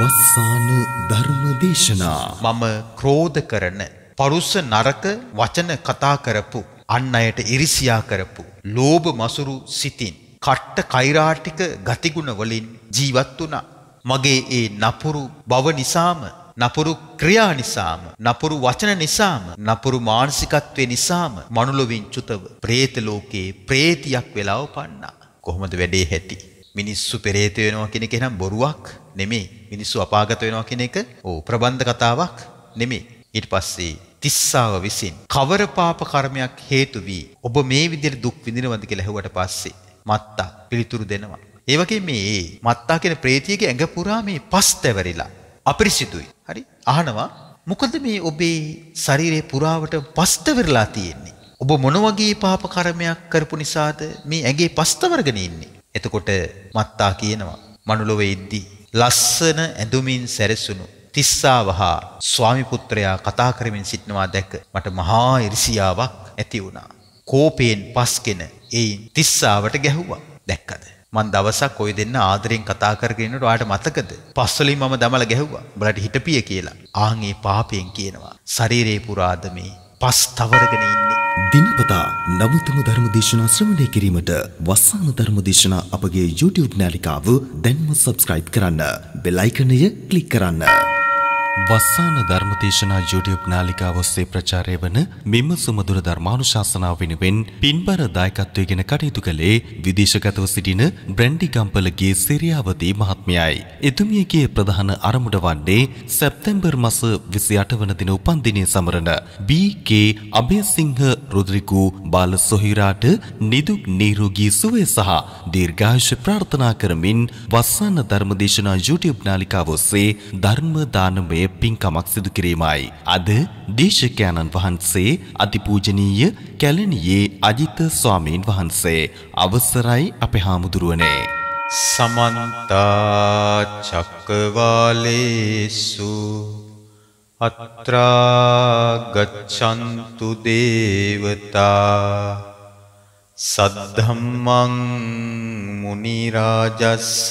වස්සාන ධර්ම දේශනා මම ක්‍රෝධ කරන පරුස නරක වචන කතා කරපු අන් අයට ඉරිසියා කරපු ලෝභ මසුරු සිතින් කට්ට කෛරාටික ගතිගුණ වලින් ජීවත් වුණා මගේ ඒ නපුරු බව නිසාම නපුරු ක්‍රියා නිසාම නපුරු වචන නිසාම නපුරු මානසිකත්වේ නිසාම මනුලොවින් චුතව പ്രേත ලෝකේ പ്രേතියක් වෙලා උපන්නා කොහොමද වැඩේ හැටි මිනිස්සු පෙරේත වෙනවා කියන එක නම් බොරුවක් නෙමෙයි. මිනිස්සු අපාගත වෙනවා කියන එක ඕ ප්‍රබන්ධ කතාවක් නෙමෙයි. ඊට පස්සේ තිස්සාව විසින් කවර පාප කර්මයක් හේතු වී ඔබ මේ විදිහට දුක් විඳිනවද කියලා ඇහුවට පස්සේ මත්තා පිළිතුරු දෙනවා. ඒ වගේ මේ මත්තා කියන ප්‍රේතියගේ ඇඟ පුරා මේ පස් තැවරිලා අපිරිසිදුයි. හරි? අහනවා මොකද මේ ඔබේ ශරීරේ පුරාවට පස් තැවරිලා තියෙන්නේ? ඔබ මොන වගේ පාප කර්මයක් කරපු නිසාද මේ ඇගේ පස්තවර්ගෙන ඉන්නේ. එතකොට මත්තා කියනවා මනුලොවේ ඉද්දී ලස්සන ඇඳුමින් සැරසුණු තිස්සාව හා ස්වාමිපුත්‍රයා කතා කරමින් සිටනවා දැක මට මහා ඉරිසියාවක් ඇති වුණා. කෝපයෙන් පස්කෙන එයින් තිස්සාවට ගැහුවා දැක්කද. මන් දවසක් ඔය දෙන්න ආදරෙන් කතා කරගෙනට ඔයාට මතකද? පස්වලින් මම දමල ගැහුවා. බලට හිටපිය කියලා. ආන් ඒ පාපයෙන් කියනවා. ශරීරේ පුරාද මේ පස් තවරගෙන ඉන්නේ. දිනපතා නවතම ධර්මදේශනා ශ්‍රවණය කිරීමට වස්සාන ධර්මදේශනා අපගේ YouTube නාලිකාව දැන්ම subscribe කරන්න. බෙල් icon එක ක්ලික් කරන්න. වස්සාන ධර්මදේශනා YouTube නාලිකාව ඔස්සේ ප්‍රචාරය වන මෙම සුමధుර ධර්මානුශාසනාව වෙනුවෙන් පින්බර දායකත්වයෙන් කටයුතු කළේ විදේශගතව සිටින බ්‍රැන්ඩි ගම්පලගේ සිරියාවතී මහත්මියයි. එතුමියගේ ප්‍රධාන අරමුණ වන්නේ සැප්තැම්බර් මාස 28 වන දින උපන්දිනය සමරන BK අබේසිංහ රුද්‍රිකු බාල සොහිරාට නිදුක් නිරෝගී සුවය සහ දීර්ඝායුෂ ප්‍රාර්ථනා කරමින් වස්සාන ධර්මදේශනා YouTube නාලිකාව ඔස්සේ ධර්ම දානමය දානමය පින්කමක් සිදු කිරීමයි. අද දේශකයන්න් වහන්සේ අතිපූජනීය කැලණියේ අජිත ස්වාමීන් වහන්සේ අවසරයි අපේ හාමුදුරුවනේ. සමන්ත චක්කවාලේසු අත්‍රා ගච්ඡන්තු දේවතා සද්ධම්මං මුනි රාජස්ස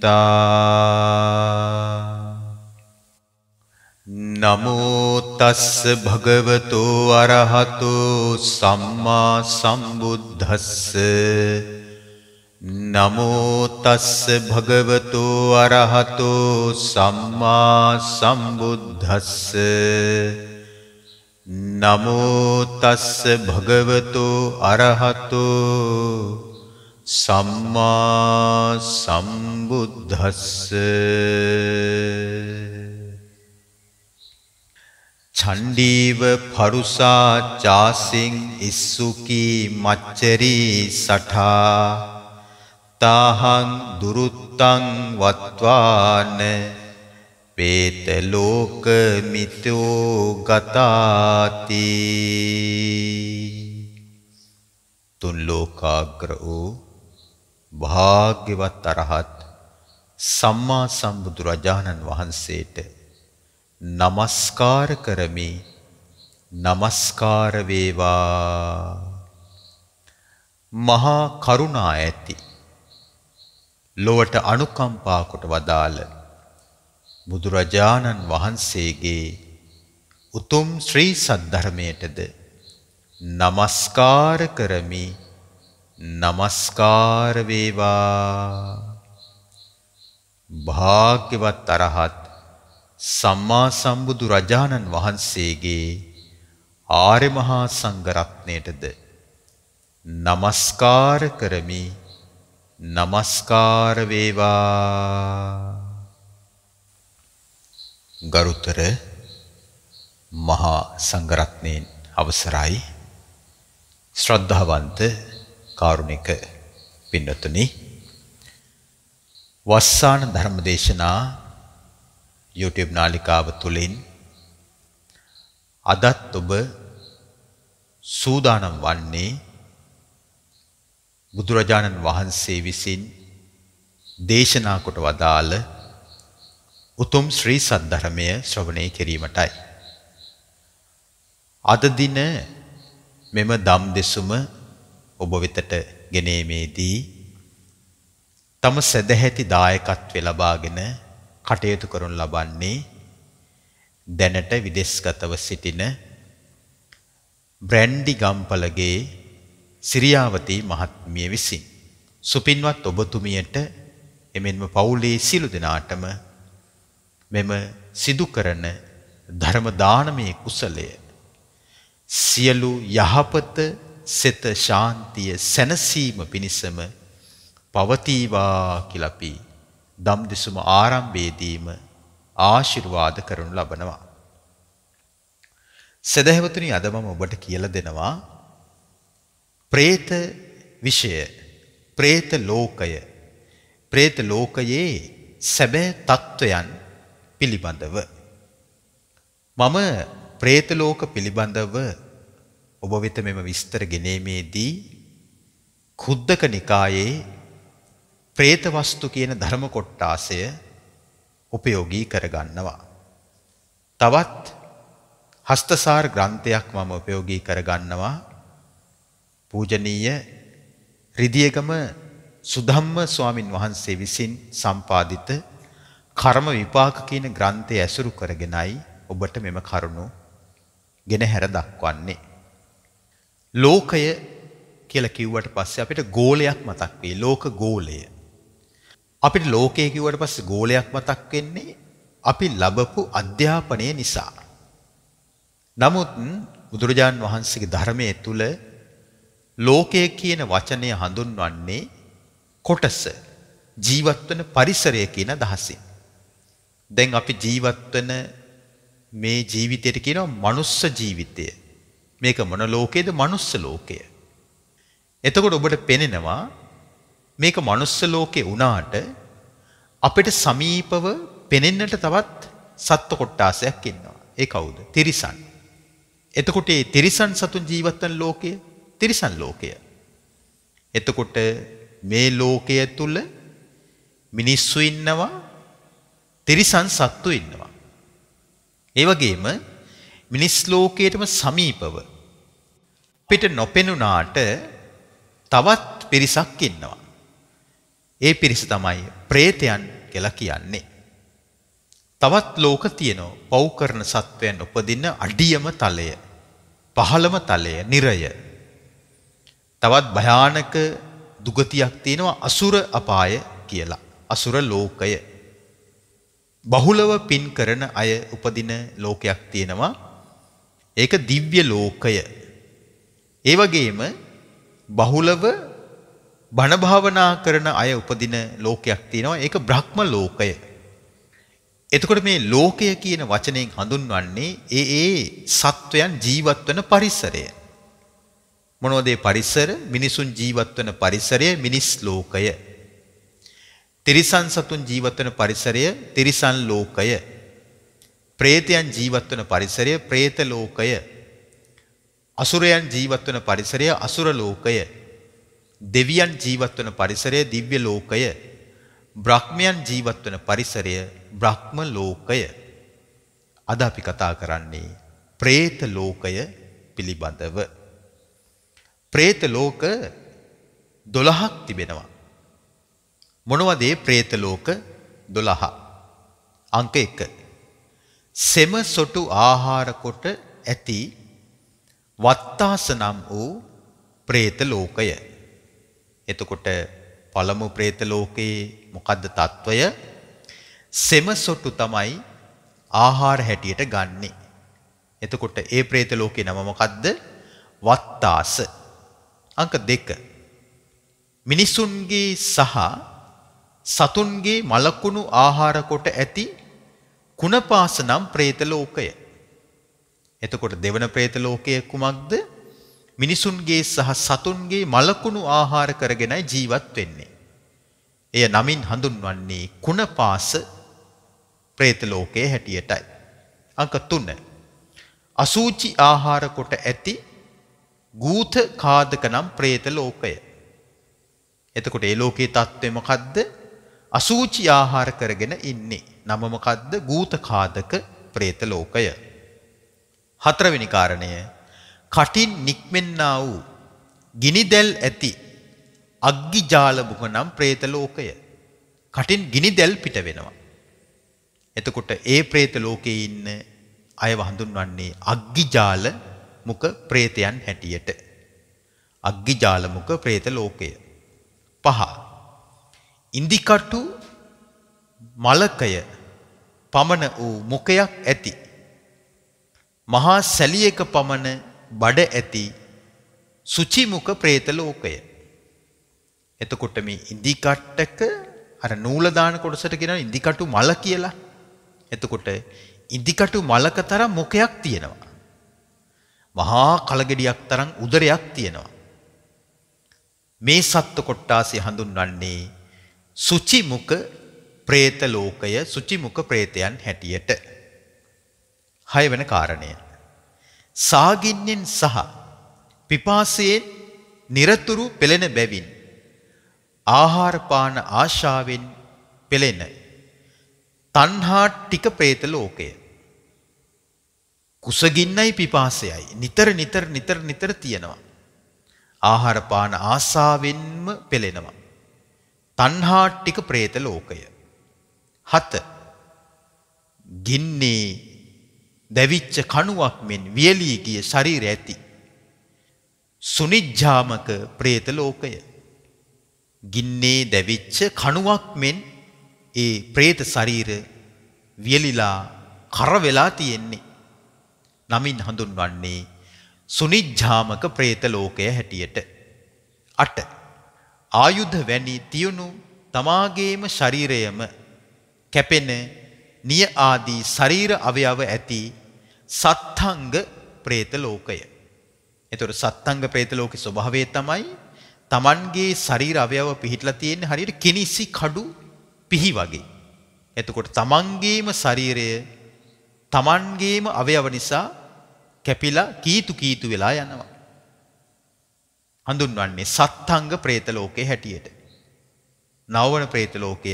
අනිත්තා නමෝතස්ස භගවතෝ අරහතෝ සම්මා සම්බුද්ධස්ස නමෝතස්ස භගවතෝ අරහතෝ සම්මා සම්බුද්ධස්ස නමෝතස්ස භගවතෝ අරහතෝ සම්මා සම්බුද්ධස්ස ඡණ්ඩීව පරුසා චාසින් ඉස්සුකී මච්චරී සඨා තාහං දුරුත්තං වත්වාන පේත ලෝක මිතෝ ගතාති තුන් ලෝකාග්‍ර වූ භාග්‍යවත් අරහත් සම්මා සම්බුදුරජාණන් වහන්සේට নমස්කාර කරමි নমස්කාර වේවා මහා කරුණා ඇති ලොවට අනුකම්පා කොට වදාළ බුදුරජාණන් වහන්සේගේ උතුම් ශ්‍රී සද්ධර්මයටද নমස්කාර කරමි নমස්කාර වේවා භාග්‍යවත් අරහත් සම්මා සම්බුදු රජාණන් වහන්සේගේ ආර්ය මහා සංඝ රත්නයටද නමස්කාර කරමි නමස්කාර වේවා ගරුතර මහා සංඝරත්නයන් අවසරයි ශ්‍රද්ධාවන්ත කාරුණික පින්නතුනි වස්සාන ධර්මදේශනා YouTube නාලිකාව තුලින් අදත් ඔබ සූදානම් වන්නේ බුදුරජාණන් වහන්සේ විසින් දේශනා කොට වදාළ උතුම් ශ්‍රී සද්ධර්මය ශ්‍රවණය කිරීමටයි අද දින මෙම දම් දෙසුම ඔබ වෙතට ගෙනීමේදී තම සදැහැති දායකත්වය ලබාගෙන කටයුතු කරනු ලබන්නේ දැනට විදේශගතව සිටින බ්‍රැන්ඩි ගම්පලගේ සිරියාවතී මහත්මිය විසින් සුපින්වත් ඔබතුමියට එමෙන්ම පවුලේ සිළු දෙනාටම මෙම සිදු කරන ධර්ම දානමේ කුසලය සියලු යහපත සෙත ශාන්තිය සැනසීම පිණිසම පවතිවා කියලා අපි ධම්දිසුම ආරම්භයේදීම ආශිර්වාද කරනු ලබනවා. සදහැවතුනි අද මම ඔබට කියලා දෙනවා പ്രേත විෂය പ്രേත ලෝකය പ്രേත ලෝකයේ සැබෑ తত্ত্বයන් පිළිබඳව මම പ്രേත ලෝක පිළිබඳව ඔබ වෙත මෙම විස්තර ගෙනීමේදී කුද්දක නිකායේ പ്രേත වස්තු කියන ධර්ම කොටාසය උපයෝගී කරගන්නවා. තවත් හස්තසාර ග්‍රන්ථයක් මම උපයෝගී කරගන්නවා. පූජනීය රිදියගම සුධම්ම ස්වාමින් වහන්සේ විසින් සම්පාදිත කර්ම විපාක කියන ග්‍රන්ථය ඇසුරු කරගෙනයි ඔබට මෙම කරුණු ගෙනහැර දක්වන්නේ. ලෝකය කියලා කිව්වට පස්සේ අපිට ගෝලයක් මතක් වෙයි. ලෝක ගෝලය. අපිට ලෝකය කිව්වට පස්සේ ගෝලයක් මතක් වෙන්නේ අපි ලැබපු අධ්‍යාපනය නිසා. නමුත් බුදුරජාන් වහන්සේගේ ධර්මයේ තුල ලෝකය කියන වචනය හඳුන්වන්නේ කොටස ජීවත් වෙන පරිසරය කියන අදහසින්. දැන් අපි ජීවත් වෙන මේ ජීවිතයට කියනවා මනුස්ස ජීවිතය. මේක මොන ලෝකේද? මනුස්ස ලෝකය. එතකොට ඔබට පෙනෙනවා මේක මනුස්ස ලෝකේ වුණාට අපිට සමීපව පෙනෙන්නට තවත් සත්ත්ව කොට්ටාසයක් ඉන්නවා. ඒ කවුද? තිරිසන්. එතකොට මේ තිරිසන් සතුන් ජීවත් වන ලෝකය තිරිසන් ලෝකය. එතකොට මේ ලෝකය තුල මිනිස්සු ඉන්නවා තිරිසන් සත්තු ඉන්නවා. ඒ වගේම මිනිස් ලෝකයටම සමීපව අපිට නොපෙනුනාට තවත් පිරිසක් ඉන්නවා. ඒ පිරිස තමයි പ്രേතයන් කියලා කියන්නේ. තවත් ලෝක තියෙනවා. පව් කරන සත්වයන් උපදින අඩියම තලය, පහළම තලය, නිරය. තවත් භයානක දුගතියක් තියෙනවා අසුර අපාය කියලා. අසුර ලෝකය. බහුලව පින් කරන අය උපදින ලෝකයක් තියෙනවා. ඒක දිව්‍ය ලෝකය. ඒ වගේම බහුලව බණ භාවනා කරන අය උපදින ලෝකයක් තියෙනවා. ඒක බ්‍රහ්ම ලෝකය. එතකොට මේ ලෝකය කියන වචනයෙන් හඳුන්වන්නේ ඒ ඒ සත්වයන් ජීවත් වෙන පරිසරය. මොනවද පරිසර? මිනිසුන් ජීවත් වෙන පරිසරය මිනිස් ලෝකය. තිරිසන් සතුන් ජීවත් වෙන පරිසරය තිරිසන් ලෝකය. ප්‍රේතයන් ජීවත් වෙන පරිසරය പ്രേත ලෝකය. අසුරයන් ජීවත් වෙන පරිසරය අසුර ලෝකය. දෙවියන් ජීවත් වෙන පරිසරය දිව්‍ය ලෝකය. බ්‍රහ්මයන් ජීවත් වෙන පරිසරය බ්‍රහ්ම ලෝකය. අද අපි කතා කරන්නේ പ്രേත ලෝකය පිළිබඳව. പ്രേත ලෝක 12ක් තිබෙනවා. මොනවද මේ പ്രേත ලෝක 12? අංක 1 සෙම සොටු ආහාර කොට ඇති වත්තාසනම් වූ പ്രേත ලෝකය. එතකොට පළමු പ്രേත ලෝකයේ මොකද්ද తত্ত্বය? සෙම සොටු තමයි ආහාර හැටියට ගන්නෙ. එතකොට ඒ പ്രേත ලෝකේ නම මොකද්ද? වත්තාස. අංක 2. මිනිසුන්ගේ සහ සතුන්ගේ මලකුණු ආහාර කොට ඇති කුණපාස නම් പ്രേත ලෝකය. එතකොට දෙවන പ്രേත ලෝකය කුමක්ද? මිනිසුන්ගේ සහ සතුන්ගේ මලකුණු ආහාර කරගෙනයි ජීවත් වෙන්නේ. එය නමින් හඳුන්වන්නේ කුණපාස പ്രേත ලෝකයේ හැටියටයි. අංක 3. අසූචි ආහාර කොට ඇති ගූත කාදක නම් പ്രേත ලෝකය. එතකොට ඒ ලෝකයේ தත්ත්වය මොකද්ද? අසූචි ආහාර කරගෙන ඉන්නේ. නම මොකද්ද? ගූතකාදක പ്രേත ලෝකය. හතරවෙනි කාරණය කටින් නික්මෙන්නා වූ ගිනිදැල් ඇති අග්ගි ජාලබුක නම් പ്രേත ලෝකය. කටින් ගිනිදැල් පිට වෙනවා. එතකොට ඒ പ്രേත ලෝකයේ ඉන්න අයව හඳුන්වන්නේ අග්ගිජාල මුක പ്രേතයන් හැටියට. අග්ගිජාල මුක പ്രേත ලෝකය. පහ ඉදිකටු මලකය පමණ වූ මුඛයක් ඇති. මහා සැලියක පමණ බඩ ඇති සුචිමුඛ പ്രേත ලෝකය. එතකොට මේ ඉදිකටක අර නූල දාන කොටසට කියන ඉදිකටු මල කියලා. එතකොට ඉදිකටු මලක තරම් මුඛයක් තියෙනවා. මහා කලගෙඩියක් තරම් උදරයක් තියෙනවා. මේ සත්ත්ව කොට්ටාසේ හඳුන්වන්නේ සුචිමුක പ്രേත ලෝකය සුචිමුක പ്രേතයන් හැටියට. හය වෙන කාරණය. සාගින්නෙන් සහ පිපාසයෙන් নিরතුරු පෙළෙන බැවින් ආහාර පාන ආශාවෙන් පෙළෙන තණ්හා ටික പ്രേත ලෝකය. කුසගින්නයි පිපාසයයි නිතර නිතර නිතර නිතර තියෙනවා. ආහාර පාන ආසාවෙන්ම පෙළෙනවා. තණ්හාට්ටික പ്രേත ලෝකය. 7. ගින්නේ දැවිච්ච කණුවක් මෙන් වියලී ගිය ශරීර ඇති. සුනිජ්ජාමක പ്രേත ලෝකය. ගින්නේ දැවිච්ච කණුවක් මෙන් ඒ പ്രേත ශරීර වියලිලා කර වෙලා තියෙන්නේ. නමින් හඳුන්වන්නේ සුනිජ්ජාමක പ്രേත ලෝකය හැටියට. 8 ආයුධ වැනි තියුණු තමාගේම ශරීරයම කැපෙන නිය ආදී ශරීර අවයව ඇති සත්තංග പ്രേත ලෝකය. එතකොට සත්තංග പ്രേත ලෝකේ ස්වභාවය තමයි Tamanගේ ශරීර අවයව පිහිටලා තියෙන හරියට කිනිසි කඩු පිහි වගේ. එතකොට Tamanගේම ශරීරය Tamanගේම අවයව නිසා කැපිලා කීතු කීතු වෙලා යනවා. හඳුන්වන්නේ සත්ංග പ്രേත ලෝකයේ හැටියට. නවවන പ്രേත ලෝකය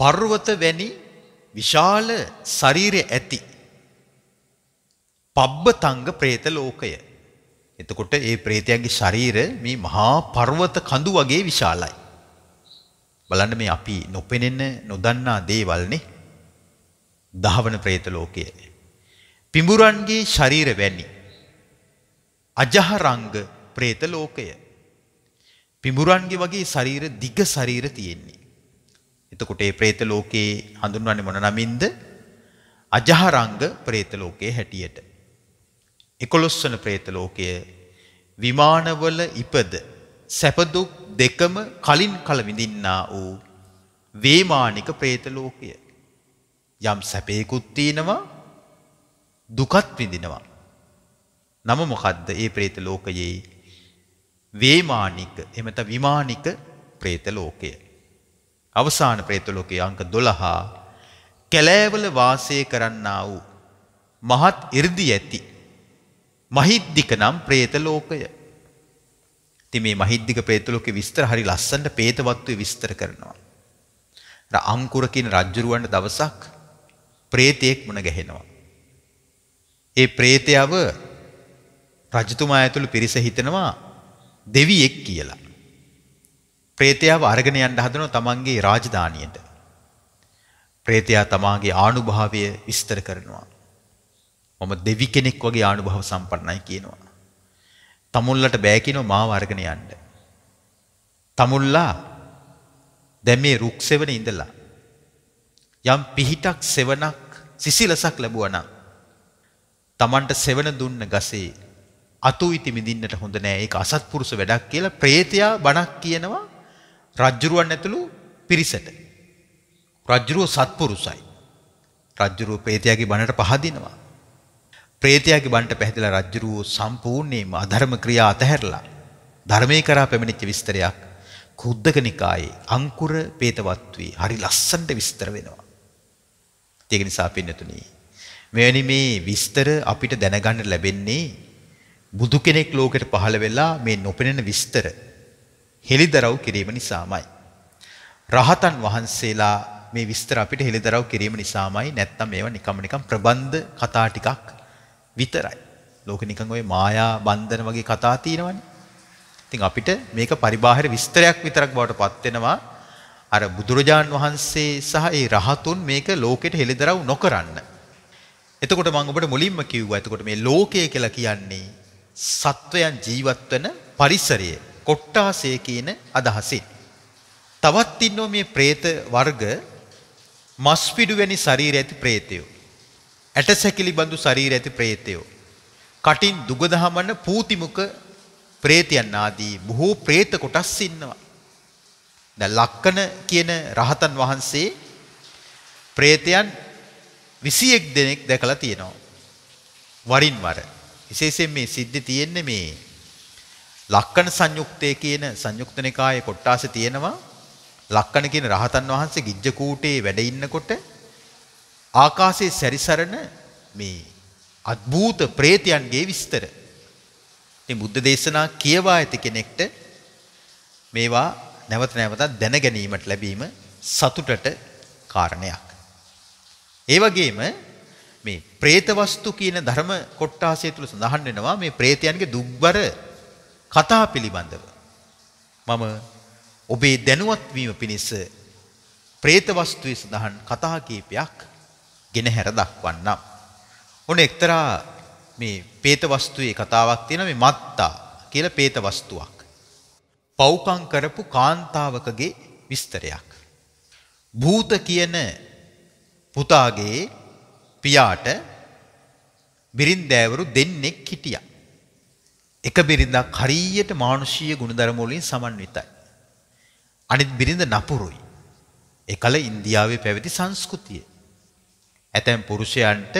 පර්වත වැනි විශාල ශරීරය ඇති පබ්බතංග പ്രേත ලෝකය. එතකොට ඒ പ്രേතයන්ගේ ශරීර මේ මහා පර්වත කඳු වගේ විශාලයි. බලන්න මේ අපි නොපෙනෙන නොදන්නා දේවල්නේ. දහවන പ്രേත ලෝකය. පිඹුරන්ගේ ශරීර වැනි අජහරංග പ്രേත ලෝකය. පිඹුරන්ගේ වගේ ශරීර දිග ශරීර තියෙන්නේ. එතකොට මේ പ്രേත ලෝකේ හඳුන්වන්නේ මොන නමින්ද? අජහරංග പ്രേත ලෝකයේ හැටියට. 11 වන പ്രേත ලෝකය විමානවල ඉපද සැප දුක් දෙකම කලින් කල විඳින්නා වූ වේමානික പ്രേත ලෝකය. යම් සැපේකුත් තියෙනවා දුකත් විඳිනවා. නම මොකද්ද? ඒ പ്രേත ලෝකයේ වේමානික එමෙත විමානික പ്രേත ලෝකය. අවසාන പ്രേත ලෝකයේ අංක 12 කැලෑවල වාසය කරන්නා වූ මහත් 이르දි ඇති මහිද්దిక නම් പ്രേත ලෝකය. ඉතින් මේ මහිද්దిక പ്രേත ලෝකේ විස්තර හරි ලස්සනට പ്രേතවත්වයේ විස්තර කරනවා. අර අංකුර කියන රජුරවන්න දවසක් പ്രേතයෙක් මුණ ගැහෙනවා. ඒ പ്രേතයව රජතුමා ඇතුළු පිරිස හිතනවා දෙවියෙක් කියලා. ප්‍රේතයාව අරගෙන යන්න හදනවා තමන්ගේ රාජධානියට. ප්‍රේතයා තමාගේ ආනුභාවය විස්තර කරනවා. මම දෙවි කෙනෙක් වගේ ආනුභාව සම්පන්නයි කියනවා. තමුල්ලට බෑ කියනවා මාව අරගෙන යන්න. තමුල්ලා දැන් මේ රුක් සෙවන ඉඳලා යම් පිහිටක් සෙවණක් සිසිලසක් ලැබුවා නම් Tamanට සෙවණ දුන්න ගසේ අතුවිති මිදින්නට හොඳ නෑ ඒක අසත්පුරුෂ වැඩක් කියලා ප්‍රේතයා බණක් කියනවා රජ්ජුරුවන් ඇතුළු පිරිසට. රජ්ජුරුව සත්පුරුසයි. රජ්ජුරුව ප්‍රේතයාගේ බණට පහදිනවා. ප්‍රේතයාගේ බණට පැහැදිලා රජ්ජුරුව සම්පූර්ණයෙන්ම අධර්ම ක්‍රියා අතහැරලා ධර්මයේ කරා පැමිණිච්ච විස්තරයක් කුද්දක නිකායේ අංකුර පේතවත්වී හරි ලස්සනට විස්තර වෙනවා. ඒක නිසා පින්නතුනි මෙවැනි මේ විස්තර අපිට දැනගන්න ලැබෙන්නේ බුදු කෙනෙක් ලෝකෙට පහළ වෙලා මේ නොපෙනෙන විස්තර හෙළිදරව් කිරීම නිසාමයි. රහතන් වහන්සේලා මේ විස්තර අපිට හෙළිදරව් කිරීම නිසාමයි නැත්තම් ඒවා නිකම් නිකම් ප්‍රබන්ධ කතා ටිකක් විතරයි. ලෝකෙ නිකන් ওই මායා බන්ධන වගේ කතා තියෙනවනේ. ඉතින් අපිට මේක පරිබාහිර විස්තරයක් විතරක් බවට පත් වෙනවා. අර බුදුරජාන් වහන්සේ සහ ඒ රහතුන් මේක ලෝකෙට හෙළිදරව් නොකරන්න. එතකොට මම ඔබට මුලින්ම කිව්වා. එතකොට මේ ලෝකය කියලා කියන්නේ සත්වයන් ජීවත් වෙන පරිසරය කොට්ටාසය කියන අදහසින්. තවත් ඉන්නෝ මේ പ്രേත වර්ග මස් පිඩුවැනි ශරීර ඇති പ്രേතයෝ. ඇටසැකිලි බඳු ශරීර ඇති പ്രേතයෝ. කටින් දුග දහමන පූතිමුඛ പ്രേතයන් ආදී බොහෝ പ്രേත කොටස් ඉන්නවා. දැන් ලක්කන කියන රහතන් වහන්සේ പ്രേතයන් 21 දෙනෙක් දැකලා තියෙනවා. වරින් වර විශේෂයෙන් මේ සිද්ධි තියෙන්නේ මේ ලක්කන සංයුක්තයේ කියන සංයුක්තනිකායේ කොටාස තියෙනවා ලක්කන කියන රහතන් වහන්සේ ගිජ්ජ කූටේ වැඩ ඉන්නකොට ආකාශයේ සැරිසරන මේ අద్භූත ප්‍රේතයන්ගේ විස්තර. මේ බුද්ධ දේශනා කියවා ඇති කෙනෙක්ට මේවා නැවත නැවතත් දැන ගැනීමට ලැබීම සතුටට කාරණයක්. ඒ වගේම මේ പ്രേත වස්තු කියන ධර්ම කොටාසය තුල සඳහන් වෙනවා මේ പ്രേතයන්ගේ දුක්බර කතා පිළිබඳව. මම ඔබේ දැනුවත් වීම පිණිස പ്രേත වස්තුවේ සඳහන් කතා කීපයක් ගෙනහැර දක්වන්නම්. ඔන්න එක්තරා මේ പ്രേත වස්තුවේ කතාවක් තියෙනවා මේ මත්තා කියලා പ്രേත වස්තුවක්. පව්කම් කරපු කාන්තාවකගේ විස්තරයක්. භූත කියන පුතාගේ පියාට බිරින්දෑවරු දෙන්නෙක් හිටියා. එක බිරිඳක් හරියට මානුෂීය ගුණධර්ම වලින් සමන්විතයි. අනිත් බිරිඳ නපුරුයි. එකල ඉන්දියාවේ පැවති සංස්කෘතිය. ඇතැම් පුරුෂයන්ට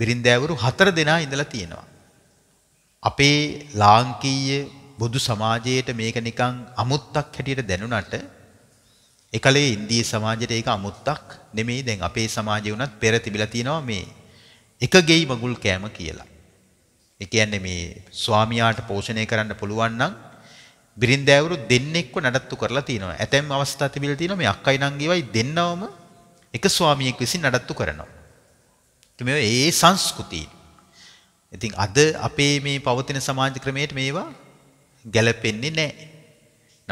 බිරින්දෑවරු හතර දෙනා ඉඳලා තියෙනවා. අපේ ලාංකීය බුදු සමාජයේට මේක නිකන් අමුත්තක් හැටියට දැනුණට එකලේ ඉන්දිය සමාජයට ඒක අමුත්තක් නෙමෙයි දැන් අපේ සමාජේ උනත් පෙර තිබිලා තියෙනවා මේ එක ගෙයි මගුල් කෑම කියලා. ඒ කියන්නේ මේ ස්වාමියාට පෝෂණය කරන්න පුළුවන් නම් බිරින්දෑවරු දෙන්නෙක්ව නඩත්තු කරලා තියෙනවා. ඇතැම් අවස්ථා තිබිලා තියෙනවා මේ අක්කයි නංගිවයි දෙන්නවම එක ස්වාමියෙක් විසින් නඩත්තු කරනවා. ඉතින් මේ ඒ සංස්කෘතිය. ඉතින් අද අපේ මේ පවතින සමාජ ක්‍රමයට මේවා ගැලපෙන්නේ නැහැ.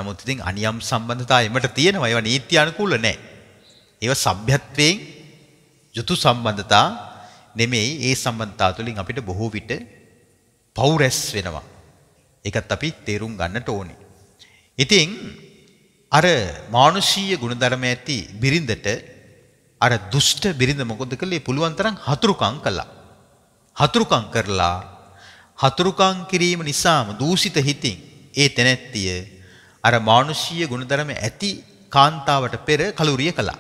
නමුත් ඉතින් අනියම් සම්බන්ධතා එමට තියෙනවා. ඒවා නීත්‍ය අනුකූල නැහැ. ඒවා සભ્યත්වයෙන් යුතු සම්බන්ධතා නෙමෙයි. ඒ සම්බන්ධතා තුළින් අපිට බොහෝ විට පෞරස් වෙනවා. ඒකත් අපි තේරුම් ගන්නට ඕනේ. ඉතින් අර මානුෂීය ගුණධර්ම ඇති බිරිඳට අර දුෂ්ට බිරිඳ මොකද කළේ? පුළුවන් තරම් හතුරුකම් කළා. හතුරුකම් කරලා හතුරුකම් කිරීම නිසාම දූෂිත හිතින් ඒ තැනැත්තිය අර මානුෂීය ගුණධර්ම ඇති කාන්තාවට පෙර කලුරිය කළා.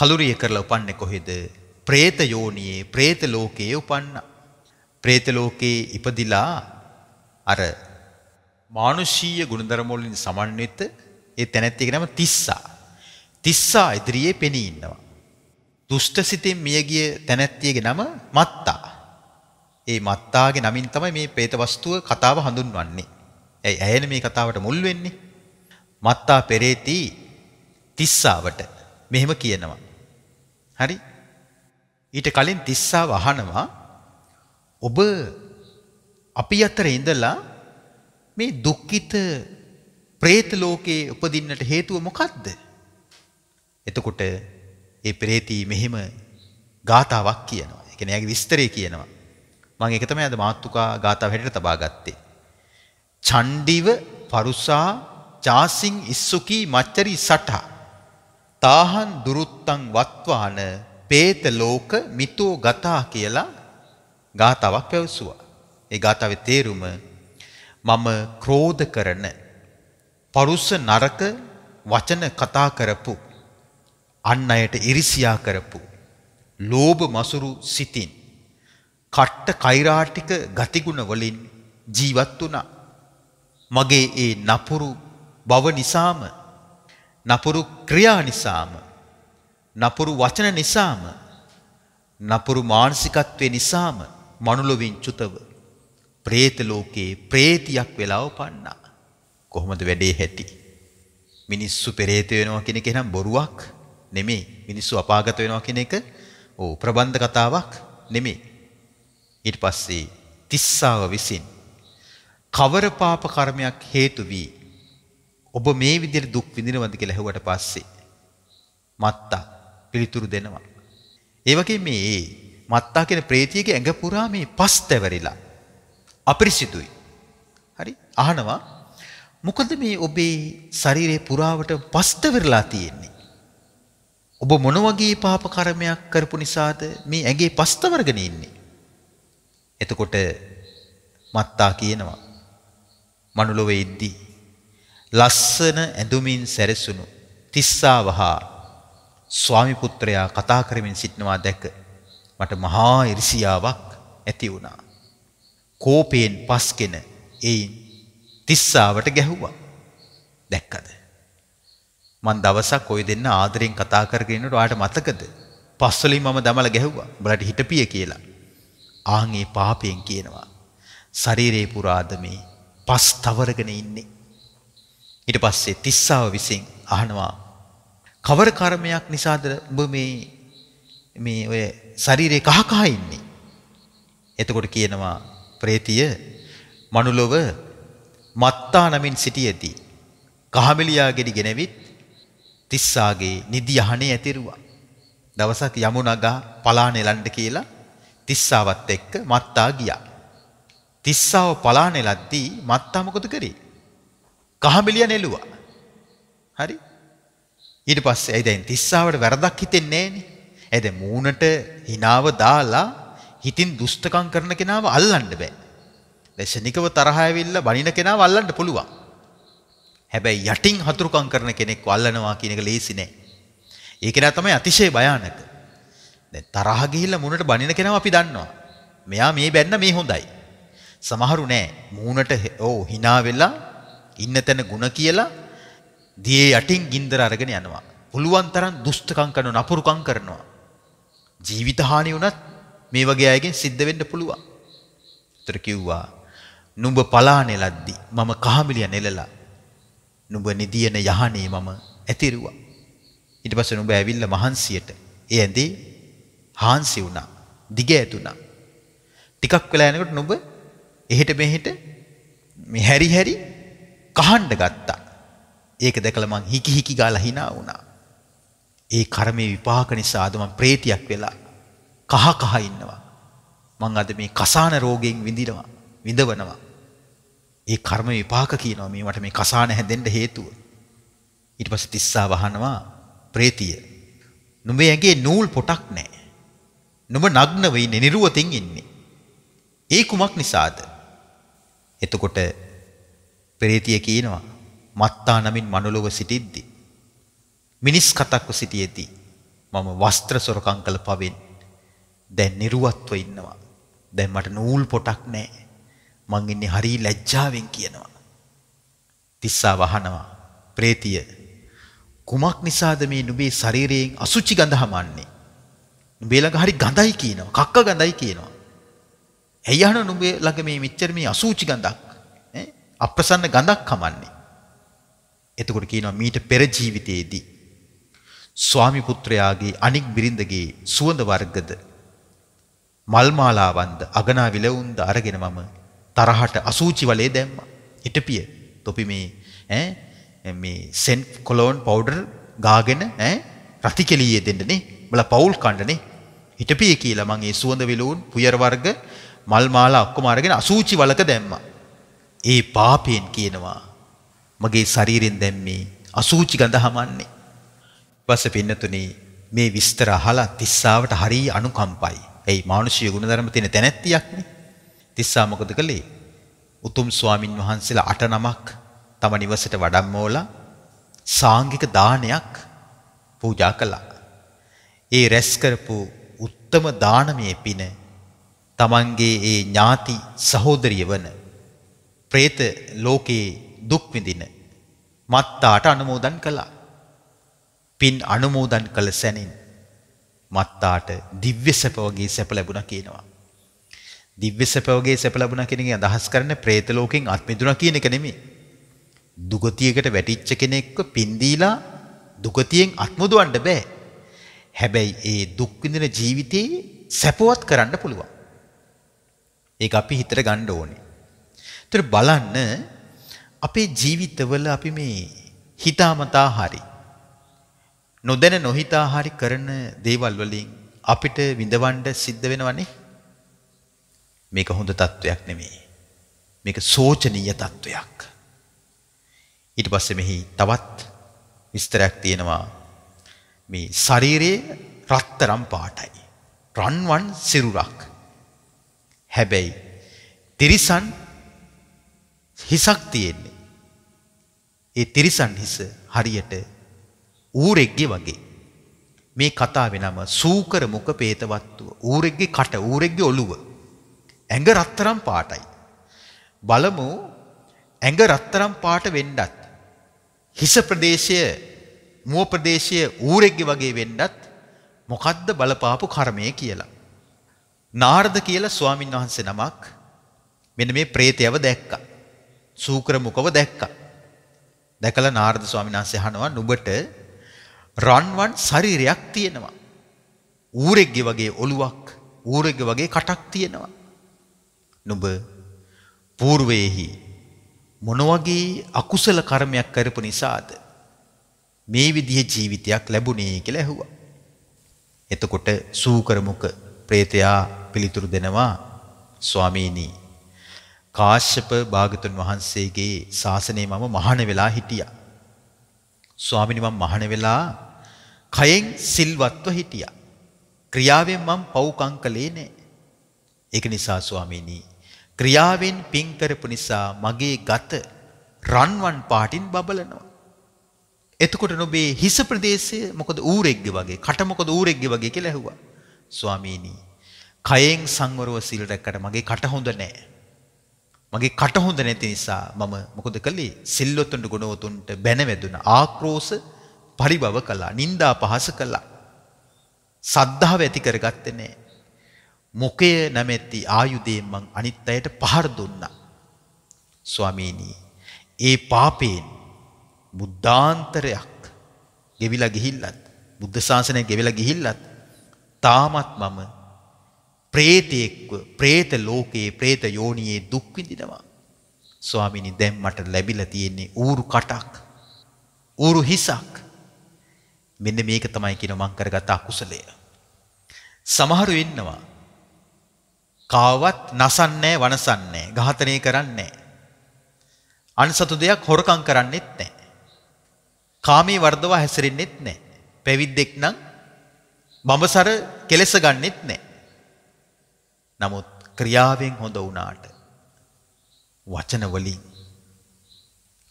කලුරිය කරලා උපන්නේ කොහෙද? പ്രേත යෝනියේ, പ്രേත ලෝකයේ උපන්නා. പ്രേත ලෝකයේ ඉපදිලා අර මානුෂීය ගුණධර්ම වලින් සමන්විත ඒ තැනැත්තියගේ නම තිස්සා. තිස්සා ඉදිරියේ පෙනී ඉන්නවා. දුෂ්ට සිතින් මියගිය තැනැත්තියගේ නම මත්තා. ඒ මත්තාගේ නමින් තමයි මේ പ്രേත වස්තුව කතාව හඳුන්වන්නේ. ඇයි ඇයනේ මේ කතාවට මුල් වෙන්නේ? මත්තා පෙරේති තිස්සාවට මෙහෙම කියනවා. හරි? ඊට කලින් තිස්සාව අහනවා ඔබ අපි අතර ඉඳලා මේ දුක්ඛිත പ്രേත ලෝකේ උපදින්නට හේතුව මොකද්ද? එතකොට ඒ പ്രേතී මෙහෙම ගාතාවක් කියනවා. ඒ කියන්නේ එයාගේ විස්තරය කියනවා. මම ඒක තමයි අද මාතුකා ගාතාව හැටියට තබා ගත්තේ. චණ්ඩිව පරුසා ජාසිං ඉස්සුකී මච්චරි සටා තාහන් දුරුත්තං වත්වාන පේත ලෝක මිතෝ ගතා කියලා ගාතාවක් පැවසුවා. ඒ ගාතාවේ තේරුම මම ක්‍රෝධ කරන පරුස නරක වචන කතා කරපු අන් අයට ඉරිසියා කරපු ලෝභ මසුරු සිතින් කට්ට කෛරාටික ගතිගුණ වලින් ජීවත් වුණා. මගේ ඒ නපුරු බව නිසාම නපුරු ක්‍රියා නිසාම නපුරු වචන නිසාම නපුරු මානසිකත්වය නිසාම මනුලොවින් චුතව പ്രേත ලෝකේ പ്രേතියක් වෙලා උපන්නා කොහොමද වැඩේ හැටි මිනිස්සු පෙරේත වෙනවා කියන එක නම් බොරුවක් නෙමෙයි මිනිස්සු අපාගත වෙනවා කියන එක ඕ ප්‍රබන්ධ කතාවක් නෙමෙයි ඊට පස්සේ තිස්සාව විසින් කවර පාප කර්මයක් හේතු වී ඔබ මේ විදිහට දුක් විඳිනවද කියලා ඇහුවට පස්සේ මත්තා පිළිතුරු දෙනවා. ඒ වගේ මේ මත්තා කියන ප්‍රේතියගේ ඇඟ පුරා මේ පස් තැවරිලා අපිරිසිදුයි. හරි? අහනවා මොකද මේ ඔබේ ශරීරේ පුරාවට පස් තැවරිලා තියෙන්නේ? ඔබ මොන වගේ පාප කර්මයක් කරපු නිසාද මේ ඇඟේ පස් තවරගෙන ඉන්නේ? එතකොට මත්තා කියනවා මනුලොවේ ඉද්දී ලස්සන ඇඳුමින් සැරසුණු තිස්සාව හා ස්වාමි පුත්‍රයා කතා කරමින් සිටනවා දැක මට මහා ඉරිසියාවක් ඇති වුණා. කෝපයෙන් පස්කෙන එයින් තිස්සාවට ගැහුවා. දැක්කද? මං දවසක් ওই දෙන්න ආදරෙන් කතා කරගෙන ඉන්නකොට ඔයාලට මතකද? පස්වලින් මම දමල ගැහුවා. උඹලට හිටපිය කියලා. ආන් ඒ පාපයෙන් කියනවා. ශරීරේ පුරාද මේ පස් තවරගෙන ඉන්නේ. ඊට පස්සේ තිස්සාව විසින් අහනවා කවර කර්මයක් නිසාද ඔබ මේ මේ ඔය ශරීරේ කහ කහ ඉන්නේ එතකොට කියනවා ප්‍රේතිය මනුලොව මත්තා නමින් සිටියදී කහමිලියා ගෙඩි ගෙනවිත් තිස්සාගේ නිදි යහනේ ඇතිරුවා. දවසක් යමුණගා පලා නෙලන්න කියලා තිස්සාවත් එක්ක මත්තා ගියා. තිස්සාව පලා නෙලද්දී මත්තා මොකද කරේ? කහමිලිය නෙළුවා. හරි? ඊට පස්සේ ඇයි දැන් 30වට වැරදක් හිතෙන්නේ නැහනේ. ඇයි දැන් මූණට hinaව දාලා හිතින් දුෂ්ටකම් කරන කෙනාව අල්ලන්න බෑ. දැන් ශනිකව තරහ ඇවිල්ලා බනින කෙනාව අල්ලන්න පුළුවන්. හැබැයි යටින් හතුරුකම් කරන කෙනෙක්ව අල්ලනවා කියන එක ලේසි නෑ. ඒ කෙනා තමයි අතිශය භයානක. දැන් තරහ ගිහිල්ලා මූණට බනින කෙනාව අපි දන්නවා. මෙයා මේ බැන්න මේ හොඳයි. සමහරු නෑ මූණට ඕ hina වෙලා ඉන්න තැන ಗುಣ කියලා දියේ යටින් ගින්දර අරගෙන යනවා. පුළුවන් තරම් දුෂ්ටකම් කරනවා, නපුරුකම් කරනවා. ජීවිත හානි වුණත් මේ වගේ අයගෙන් සිද්ධ වෙන්න පුළුවන්. උතර කිව්වා නුඹ පලා නෙලද්දි මම කහමිලිය නෙලලා නුඹ නිදියන යහනේ මම ඇතිරුවා. ඊට පස්සේ නුඹ ඇවිල්ලා මහන්සියට ඒ ඇඳේ හාන්සි වුණා. දිග ඇතුණා. ටිකක් වෙලා යනකොට නුඹ එහෙට මෙහෙට මේ හැරි හැරි කහන්න ගත්තා. ඒක දැකලා මං හිකි හිකි ගාලා hina වුණා. ඒ කර්මයේ විපාක නිසා අද මං ප්‍රේතියක් වෙලා කහ කහ ඉන්නවා. මං අද මේ කසාන රෝගයෙන් විඳිනවා, විඳවනවා. ඒ කර්ම විපාක කියනවා මේ මට මේ කසාන හැදෙන්න හේතුව. ඊට පස්සේ තිස්සා වහනවා ප්‍රේතිය. නුඹේ ඇඟේ නූල් පොටක් නැහැ. නුඹ නග්න වෙන්නේ නිරුවතෙන් ඉන්නේ. ඒ කුමක් නිසාද? එතකොට ප්‍රේතිය කියනවා මත්තා නමින් මනුලොව සිටිද්දි මිනිස් කතක්ව සිටියේදී මම වස්ත්‍ර සොරකම් කළ පවෙන් දැන් නිර්වත්ව ඉන්නවා. දැන් මට නූල් පොටක් නැහැ. මං ඉන්නේ හරි ලැජ්ජාවෙන් කියනවා. තිස්සා වහනවා. ප්‍රේතිය කුමක් නිසාද මේ නුඹේ ශරීරයෙන් අසුචි ගඳ හමන්නේ? නුඹේ ළඟ හරි ගඳයි කියනවා. කක්ක ගඳයි කියනවා. ඇයි අහන නුඹේ ළඟ මේ මෙච්චර මේ අසුචි ගඳක්? අප්‍රසන්න ගඳක් කමන්නේ. එතකොට කියනවා මීට පෙර ජීවිතයේදී ස්වාමි පුත්‍රයාගේ අනික් බිරිඳගේ සුවඳ වර්ගද මල් මාලාවන්ද අගනා විලවුන්ද අරගෙන මම තරහට අසූචි වලේ දැම්මා. හිටපිය. තොපි මේ ඈ මේ සෙන්ට් කොලෝන් පවුඩර් ගාගෙන ඈ රති කෙලියේ දෙන්නනේ. බල පවුල් කණ්ඩනේ. හිටපිය කියලා මං ඒ සුවඳ විලවුන් පුයර් වර්ග මල් මාලා ඔක්කොම අරගෙන අසූචි වලක දැම්මා. ඒ පාපයෙන් කියනවා මගේ ශරීරෙන් දැම්මේ අසූචි ගඳ හමන්නේ. ඊපස්සේ පින්නතුනි මේ විස්තර අහලා තිස්සාවට හරිය අනුකම්පයි. එයි මානුෂීය ගුණධර්ම තියෙන තැනැත්තියක්නේ. තිස්සා මොකද කළේ? උතුම් ස්වාමින් වහන්සේලා අට නමක් තම නිවසට වඩම්මෝලා සාංගික දානයක් පූජා කළා. ඒ රැස් කරපු උත්තම දානමය පින තමන්ගේ ඒ ඥාති සහෝදරිය වන പ്രേත ලෝකයේ දුක් විඳින මත්තාට අනුමෝදන් කළා. පින් අනුමෝදන් කළ සැනින් මත්තාට දිව්‍ය සැප වගේ සැප ලැබුණා කියනවා. දිව්‍ය සැප වගේ සැප ලැබුණා කියන එක අදහස් කරන්නේ പ്രേත ලෝකෙන් අත් මිදුණා කියන එක නෙමෙයි. දුගතියකට වැටිච්ච කෙනෙක්ව පින් දීලා දුගතියෙන් අත් මුදවන්න බෑ. හැබැයි ඒ දුක් විඳින ජීවිතේ සැපවත් කරන්න පුළුවන්. ඒක අපි හිතට ගන්න ඕනේ. ඒතර බලන්න අපේ ජීවිතවල අපි මේ හිතාමතා හරි නොදැන නොහිතා හරි කරන දේවල් වලින් අපිට විඳවන්න සිද්ධ වෙනවනේ. මේක හොඳ තත්වයක් නෙමෙයි. මේක සෝචනීය තත්වයක්. ඊට පස්සේ මෙහි තවත් විස්තරයක් තියෙනවා. මේ ශරීරයේ රත්තරම් පාටයි. රන්වන් සිරුරක්. හැබැයි තිරිසන් හිසක් තියෙන්නේ. ඒ තිරිසන් හිස හරියට ඌරෙක්ගේ වගේ. මේ කතාවේ නම සූකර මුඛ පේතවත්තුව. ඌරෙක්ගේ කට ඌරෙක්ගේ ඔළුව. ඇඟ රත්තරම් පාටයි. බලමු ඇඟ රත්තරම් පාට වෙන්නත් හිස ප්‍රදේශය මුව ප්‍රදේශය ඌරෙක්ගේ වගේ වෙන්නත් මොකද්ද බලපාපු කර්මය කියලා. නාර්ද කියලා ස්වාමින් වහන්සේ නමක් මෙන්න මේ ප්‍රේතයව දැක්කා. සූක්‍රමුකව දැක්කා. දැකලා නාරද ස්වාමීන් වහන්සේ අහනවා නුඹට රන්වන් ශරීරයක් තියෙනවා. ඌරෙක්ගේ වගේ ඔළුවක්, ඌරෙක්ගේ වගේ කටක් තියෙනවා. නුඹ పూర్වයේහි මොන වගේ අකුසල කර්මයක් කරපු නිසාද මේ විදිහේ ජීවිතයක් ලැබුණේ කියලා ඇහුවා. එතකොට සූකරමුක ප්‍රේතයා පිළිතුරු දෙනවා ස්වාමීනි කාශ්‍යප භාගතුන් වහන්සේගේ ශාසනයේ මම මහාන වෙලා හිටියා. ස්වාමිනී මම මහාන වෙලා කයෙන් සිල්වත්ව හිටියා. ක්‍රියාවෙන් මම පව්කම් කළේ නෑ. ඒක නිසා ස්වාමීනි ක්‍රියාවෙන් පින් කරපු නිසා මගේ ගත රන්වන් පාටින් බබලනවා. එතකොට නොබේ හිස ප්‍රදේශයේ මොකද ඌරෙක්ගේ වගේ, කට මොකද ඌරෙක්ගේ වගේ කියලා ඇහුවා. ස්වාමීනි කයෙන් සංවරව සිල් රැක්කට මගේ කට හොඳ නෑ. මගේ කට හොඳ නැති නිසා මම මොකද කළේ? සිල්වතුන්ට ගුණවතුන්ට බැනවැදුනා. ආක්‍රෝෂ පරිභව කළා. නිന്ദා පහස කළා. සද්ධාව ඇති කරගත්තේ නැහැ. මොකය නැමැති ආයුධයෙන් මං අනිත් අයට පහර දුන්නා. ස්වාමීනි, ඒ පාපයෙන් බුද්ධාන්තරයක් ගෙවිලා ගිහිල්ලත්, බුද්ධ ශාසනය ගෙවිලා ගිහිල්ලත් තාමත් මම ප්‍රේතයෙක්ව ප්‍රේත ලෝකයේ ප්‍රේත යෝනියේ දුක් විඳිනවා. ස්වාමිනී දැන් මට ලැබිලා තියෙන්නේ ඌරු කටක්. ඌරු හිසක්. මෙන්න මේක තමයි කියන මං කරගත් අකුසලය. සමහරු ඉන්නවා. කාවත් නසන්නේ වනසන්නේ ඝාතනය කරන්නේ අන්සතු දෙයක් හොරකම් කරන්නෙත් නැහැ. කාමී වර්ධව හැසිරෙන්නෙත් නැහැ. පැවිද්දෙක් නම් බඹසර කෙලස ගන්නෙත් නැහැ. නමුත් ක්‍රියාවෙන් හොඳ වුණාට වචන වලින්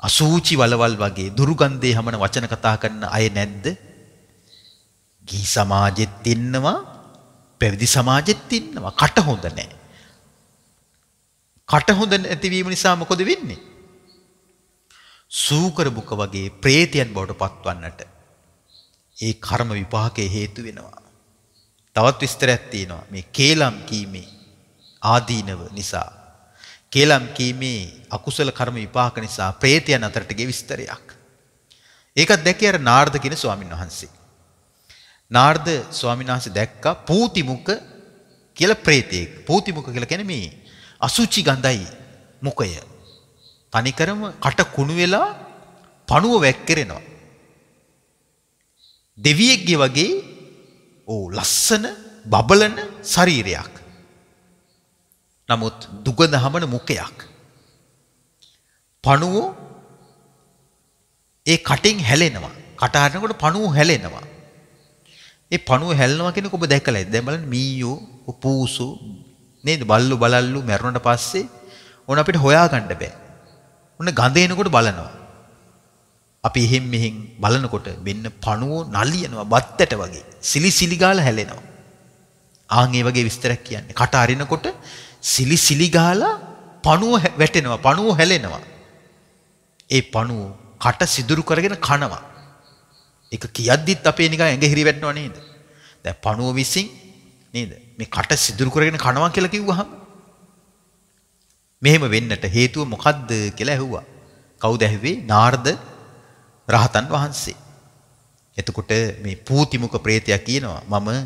අසූචි වලවල් වගේ දුර්ගන්ධය හැමන වචන කතා කරන අය නැද්ද? ගී සමාජෙත් ඉන්නවා පැවිදි සමාජෙත් ඉන්නවා කට හොඳ නැහැ. කට හොඳ නැතිවීම නිසා මොකද වෙන්නේ? සූකර බුක වගේ ප්‍රේතයන් බවට පත්වන්නට ඒ කර්ම විපාකයේ හේතු වෙනවා. තවත් විස්තරයක් තියෙනවා මේ කේලම් කීමේ ආදීනව නිසා කේලම් කීමේ අකුසල කර්ම විපාක නිසා പ്രേතයන් අතරට ගිය විස්තරයක්. ඒකත් දැකේ අර නාර්ද කියන ස්වාමින් වහන්සේ. නාර්ද ස්වාමින් වහන්සේ දැක්කා පූතිමුඛ කියලා പ്രേතෙක්. පූතිමුඛ කියලා කියන්නේ මේ අසුචි ගඳයි මුඛය. තනිකරම කට කුණු වෙලා පණුව වැක්කිරෙනවා. දෙවියෙක්ගේ වගේ ඕ ලස්සන බබලන ශරීරයක්. නමුත් දුගඳ හමන මුඛයක්. පණුව ඒ කටින් හැලෙනවා. කට හරිනකොට පණුව හැලෙනවා. ඒ පණුව හැලෙනවා කියන ඔබ දැකලාද? දැන් බලන්න මීයෝ, පූසු නේද? බල්ලු බලල්ලු මැරුණට පස්සේ ඕන අපිට හොයාගන්න බෑ. ඕන ගඳ එනකොට බලනවා. අපි එහෙන් මෙහෙන් බලනකොට මෙන්න පණුව නලියනවා බත්තට වගේ. සිලිසිලි ගාලා හැලෙනවා. ආන් ඒ වගේ විස්තරයක් කියන්නේ. කට අරිනකොට සිලි සිලි ගහලා පණුව වැටෙනවා පණුව හැලෙනවා. ඒ පණුව කට සිදුරු කරගෙන කනවා. ඒක කියද්දිත් අපේ නිකන් ඇඟ හිරි වැටෙනව නේද? දැන් පණුව විසින් නේද? මේ කට සිදුරු කරගෙන කනවා කියලා කිව්වහම මෙහෙම වෙන්නට හේතුව මොකද්ද කියලා ඇහුවා. කවුද ඇහුවේ? නාර්ද රහතන් වහන්සේ. එතකොට මේ පූතිමුක ප්‍රේතයා කියනවා මම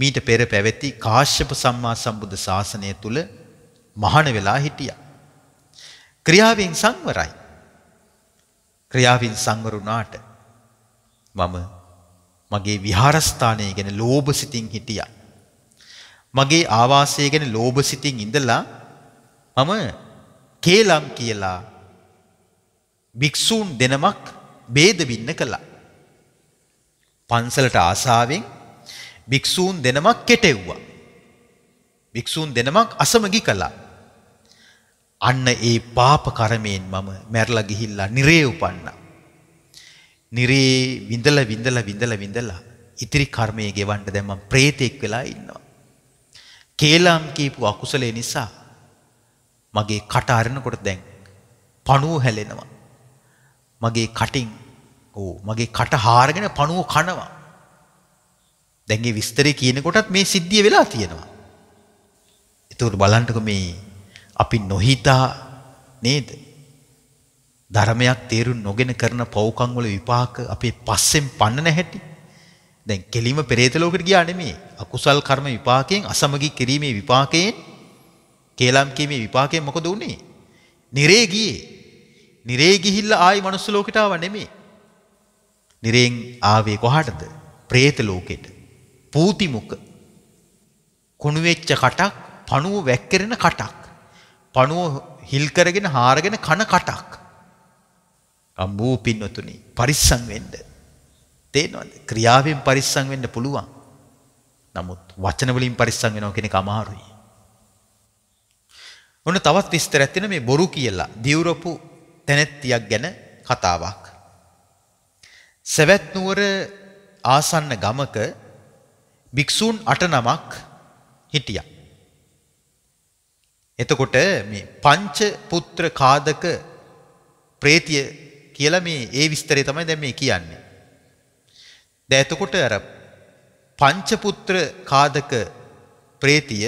මීට පෙර පැවැති කාශ්‍යප සම්මා සම්බුද්ධ ශාසනය තුල මහාන වෙලා හිටියා. ක්‍රියාවෙන් සංවරයි. ක්‍රියාවෙන් සංවර වුණාට මම මගේ විහාරස්ථානය ගැන ලෝභ සිතින් හිටියා. මගේ ආවාසය ගැන ලෝභ සිතින් ඉඳලා මම කේලම් කියලා භික්ෂූන් දෙනමක් ભેද බින්න කළා. පන්සලට ආසාවෙන් භික්ෂූන් දෙනමක් කෙටෙව්වා. භික්ෂූන් දෙනමක් අසමගි කළා. අන්න ඒ පාප කර්මයෙන් මම මැරලා ගිහිල්ලා නිරේ උපන්නා. නිරේ විඳලා විඳලා විඳලා විඳලා ඉතිරි කර්මයේ ගෙවන්න දැන් මම ප්‍රේතෙක් වෙලා ඉන්නවා. කේලම් කියපු අකුසලේ නිසා මගේ කට අරිනකොට දැන් පණුව හැලෙනවා. මගේ කටින් ඕ මගේ කට හාරගෙන පණුව කනවා. දැන්ගේ විස්තරේ කියනකොටත් මේ සිද්ධිය වෙලා තියෙනවා. එතකොට බලන්නකො මේ අපි නොහිතා නේද? ධර්මයක් තේරුම් නොගෙන කරන පව්කම් වල විපාක අපේ පස්සෙන් පන්න නැහැටි. දැන් කෙලිම පෙරේත ලෝකෙට ගියා නෙමෙයි. අකුසල් කර්ම විපාකයෙන් අසමගි කිරීමේ විපාකයෙන් කේලම් කීමේ විපාකයෙන් මොකද උනේ? නිරේ ගියේ. නිරේ ගිහිල්ලා ආයි මනුස්ස ලෝකෙට ආව නෙමෙයි. නිරෙන් ආවේ කොහටද? പ്രേත ලෝකෙට. පූතිමුක කුණු වෙච්ච කටක් පණුව වැක්කිරෙන කටක් පණුව හිල් කරගෙන හාරගෙන කන කටක් අම්බූ පින්නතුනි පරිස්සම් වෙන්න තේනවද ක්‍රියාවෙන් පරිස්සම් වෙන්න පුළුවන් නමුත් වචන වලින් පරිස්සම් වෙනවා කියන එක අමාරුයි ඔන්න තවත් විස්තරයක් තියෙන මේ බොරු කියලා දියුරපු තැනැත්තියක් ගැන කතාවක් සවැත් නුවර ආසන්න ගමක භික්ෂූන් අට නමක් හිටියා. එතකොට මේ පංච පුත්‍ර කාදක ප්‍රේතිය කියලා මේ ඒ විස්තරය තමයි දැන් මේ කියන්නේ. දැන් එතකොට අර පංච පුත්‍ර කාදක ප්‍රේතිය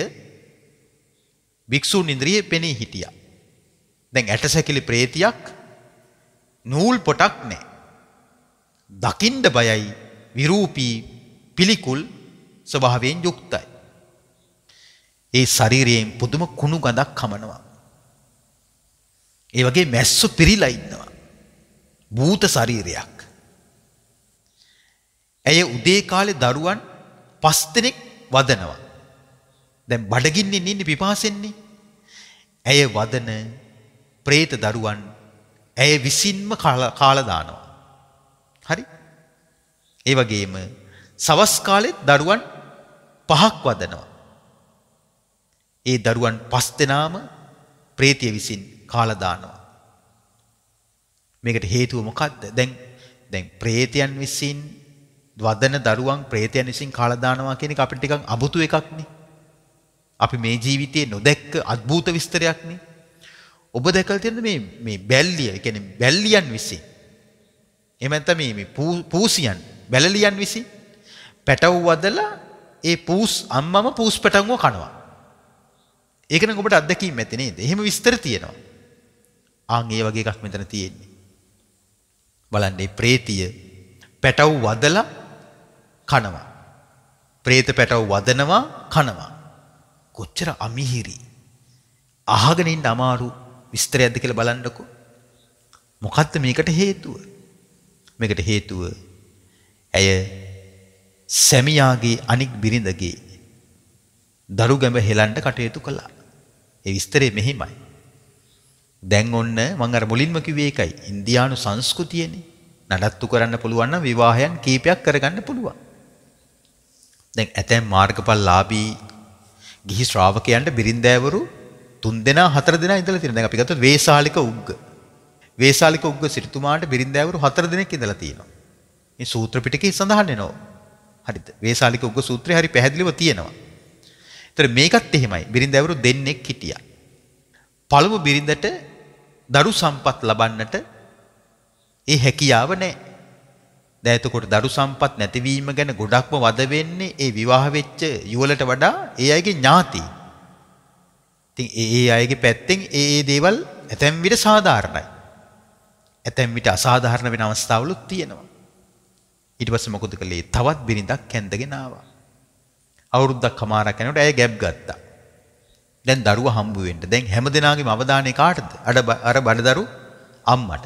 භික්ෂූන් ඉන්ද්‍රියේ පෙනී හිටියා. දැන් ඇටසැකිලි ප්‍රේතියක් නූල් පොටක් නැහැ. දකින්න බයයි විරූපී පිළිකුල් ස්වභාවයෙන් යුක්තයි. ඒ ශරීරයෙන් පුදුම කුණු ගඳක් කමනවා. ඒ වගේ මැස්සු පිරිලා ඉන්නවා. භූත ශරීරයක්. ඇය උදේ කාලේ දරුවන් පස් දෙනෙක් වදනවා. දැන් බඩගින්නේ නින්නේ පිපාසෙන්නේ. ඇය වදන പ്രേත දරුවන් ඇය විසින්ම කාලා දානවා. හරි? ඒ වගේම සවස් කාලෙත් දරුවන් පහක් වදනවා. ඒ දරුවන් පස් දෙනාම ප්‍රේතිය විසින් කාලා දානවා. මේකට හේතුව මොකක්ද? දැන් දැන් ප්‍රේතයන් විසින් වදන දරුවන් ප්‍රේතයන් විසින් කාලා දානවා කියන එක අපිට ටිකක් අමුතු එකක්නේ. අපි මේ ජීවිතයේ නොදැක්ක අద్භූත විස්තරයක්නේ. ඔබ දැකලා තියෙනද මේ මේ බැල්ලිය, ඒ කියන්නේ බැල්ලියන් විසින්. එහෙම නැත්නම් මේ පූසියන්, බැලලියන් විසින් පැටව වදලා ඒ පූස් අම්මම පූස් පැටවුව කනවා. ඒක නම් ඔබට අත්දැකීම් ඇති නේද? එහෙම විස්තර තියෙනවා. ආන් ඒ වගේ එකක් මෙතන තියෙන්නේ. බලන්න මේ ප්‍රේතිය පැටව වදලා කනවා. ප්‍රේත පැටව වදනවා කනවා. කොච්චර අමිහිරි. අහගෙන ඉන්න අමාරු විස්තරයක්ද කියලා බලන්නකෝ. මොකද්ද මේකට හේතුව? මේකට හේතුව ඇය සැමියාගේ අනික් බිරිඳගේ දරු ගැඹ හෙලන්න කටයුතු කළා. ඒ විස්තරය මෙහිමයි. දැන් ඔන්න මම අර මුලින්ම කිව්වේ ඒකයි. ඉන්දියානු සංස්කෘතියනේ. නඩත්තු කරන්න පුළුවන් නම් විවාහයන් කීපයක් කරගන්න පුළුවන්. දැන් ඇතැම් මාර්ගඵලලාභී ගිහි ශ්‍රාවකයන්ට බිරින්දෑවරු තුන් දෙනා හතර දෙනා ඉඳලා තියෙනවා. දැන් අපි ගත්තොත් වේසාලික උග්ග. වේසාලික උග්ග සිටුමාට බිරින්දෑවරු හතර දෙනෙක් ඉඳලා තියෙනවා. මේ සූත්‍ර පිටකේ සඳහන් වෙනවා. හරිද? වේසාලික උග්ග සූත්‍රය හරි පැහැදිලිව තියෙනවා. ඒතර මේකත් එහෙමයි. බිරිඳවරු දෙන්නෙක් හිටියා. පළමු බිරිඳට දරු සම්පත් ලබන්නට ඒ හැකියාව නැහැ. දැන් එතකොට දරු සම්පත් නැතිවීම ගැන ගොඩක්ම වද වෙන්නේ ඒ විවාහ වෙච්ච යුවලට වඩා ඒ අයගේ ඥාති. ඉතින් ඒ ඒ අයගේ පැත්තෙන් ඒ ඒ දේවල් ඇතැම් විට සාධාරණයි. ඇතැම් විට අසාධාරණ වෙන අවස්ථාවලුත් තියෙනවා. ඊට පස්සේ මොකද කළේ? තවත් බිරිඳක් කැඳගෙන ආවා. අවුරුද්දක් කමාරක් යනකොට ඇය ගැප් ගත්තා. දැන් දරුවා හම්බ වෙන්න. දැන් හැම දිනාගේම අවධානය කාටද? අර අර බඩදරු අම්මට.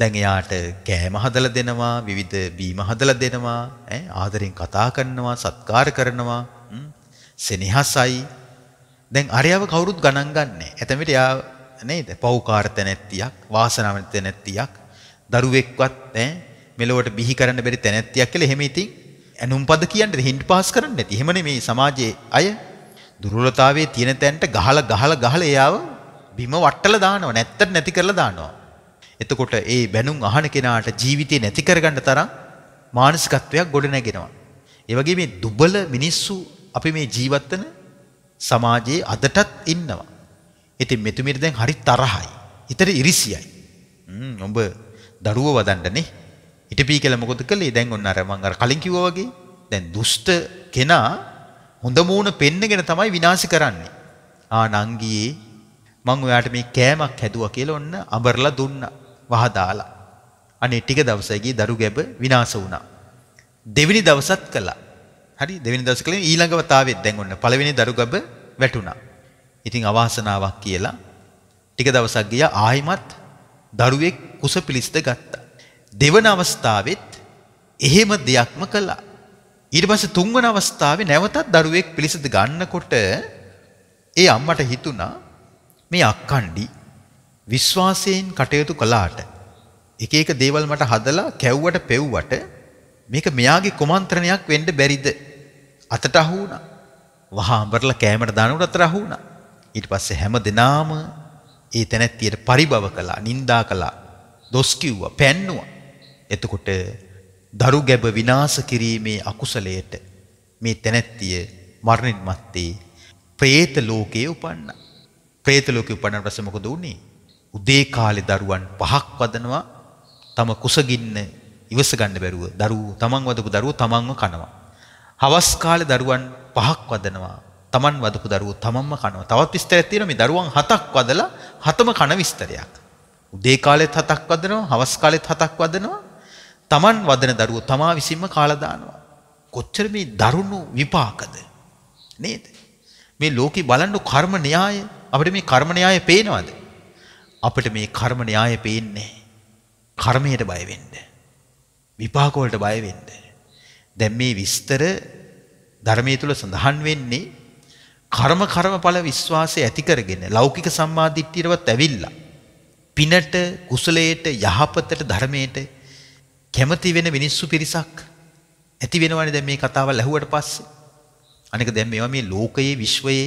දැන් එයාට කෑම හදලා දෙනවා, විවිධ බීම හදලා දෙනවා, ඈ ආදරෙන් කතා කරනවා, සත්කාර කරනවා, සෙනෙහසයි. දැන් අරයව කවුරුත් ගණන් ගන්නෑ. එතෙමිට එයා නේද? පෞකාරත නැත්තියක්, වාසනාවන්ත නැත්තියක්, දරුවෙක්වත් ඈ මෙලොවට බිහි කරන්න බැරි තැනැත්තියක් කියලා එහෙම ඉතින් ඇනුම්පද කියන්නේ හින්ට් පාස් කරන්නේ නැති. එහෙමනේ මේ සමාජයේ අය දුර්වලතාවයේ තියෙන තැනට ගහලා ගහලා ගහලා එයාව බිම වට්ටලා දානවා. නැත්තට නැති කරලා දානවා. එතකොට ඒ බැනුම් අහන කෙනාට ජීවිතේ නැති කරගන්න තරම් මානසිකත්වයක් ගොඩ නැගෙනවා. ඒ වගේ මේ දුබල මිනිස්සු අපි මේ ජීවත් වෙන සමාජයේ අදටත් ඉන්නවා. ඉතින් මෙතුමිට දැන් හරි තරහයි. හිතට ඉරිසියයි. හ්ම් ඔබ දරුවෝ වදන්නනේ. හිටපී කියලා මොකද කළේ? දැන් ඔන්න අර මම අර කලින් කිව්වා වගේ දැන් දුෂ්ට කෙනා හොඳ මූණ පෙන්නගෙන තමයි විනාශ කරන්නේ. ආ නංගියේ මම ඔයාට මේ කෑමක් හැදුවා කියලා ඔන්න අඹරලා දුන්නා. වහ දාලා. අනේ ටික දවසකදී දරු ගැබ විනාශ වුණා. දෙවෙනි දවසත් කළා. හරි දෙවෙනි දවසේ කලින් ඊළඟවත් ආවෙත් දැන් ඔන්න පළවෙනි දරු ගැබ වැටුණා. ඉතින් අවාසනාවක් කියලා ටික දවසක් ගියා ආයිමත් දරුවෙක් කුස පිළිස්ත ගත්තා. දෙවන අවස්ථාවෙත් එහෙම දෙයක්ම කළා. ඊට පස්සේ තුන්වන අවස්ථාවේ නැවතත් දරුවෙක් පිළිසඳ ගන්නකොට ඒ අම්මට හිතුණා මේ අක්කණ්ඩි විශ්වාසයෙන් කටයුතු කළාට එක එක දේවල් මට හදලා කැව්වට පෙව්වට මේක මෙයාගේ කුමන්ත්‍රණයක් වෙන්න බැරිද? අතට අහු වුණා. වහා අඹරලා කෑමට දානකොට අතට අහු වුණා. ඊට පස්සේ හැම දිනාම ඒ තැනැත්තියට පරිභව කළා, නිඳා කළා, දොස් කිව්වා, පැන්නුවා. එතකොට දරු ගැබ විනාශ කිරීමේ අකුසලයට මේ තැනැත්තිය මරණින් මත්තේ പ്രേත ලෝකයේ උපන්නා. പ്രേත ලෝකයේ උපන්නාට පස්සේ මොකද වුනේ? උදේ කාලේ දරුවන් පහක් වදනවා. තම කුසගින්න ඉවස ගන්න බැරුව දරුවෝ තමන් වදපු දරුවෝ තමන්ව කනවා. හවස් කාලේ දරුවන් පහක් වදනවා. තමන් වදපු දරුවෝ තමන්ම කනවා. තවත් විස්තරයක් තියෙනවා මේ දරුවන් හතක් වදලා හතම කන විස්තරයක්. උදේ කාලෙත් හතක් වදනවා, හවස් කාලෙත් හතක් වදනවා, Taman වදන දරුවෝ තමා විසින්ම කාලා දානවා. කොච්චර මේ දරුණු විපාකද නේද? මේ ලෝකේ බලන්න කර්ම න්‍යාය අපිට මේ කර්ම න්‍යාය පේනවද? අපිට මේ කර්ම න්‍යාය පේන්නේ කර්මයට බය වෙන්න. විපාක වලට බය වෙන්න. දැන් මේ විස්තර ධර්මයේ තුල සඳහන් වෙන්නේ කර්ම කර්මඵල විශ්වාසය ඇති කරගෙන ලෞකික සම්මාදිට්ඨියවත් ඇවිල්ලා පිනට කුසලයට යහපතට ධර්මයට කැමති වෙන මිනිස්සු පිරිසක් ඇති වෙනවනේ දැන් මේ කතාව ලැහුවට පස්සේ. අනික දැන් මේවා මේ ලෝකයේ විශ්වයේ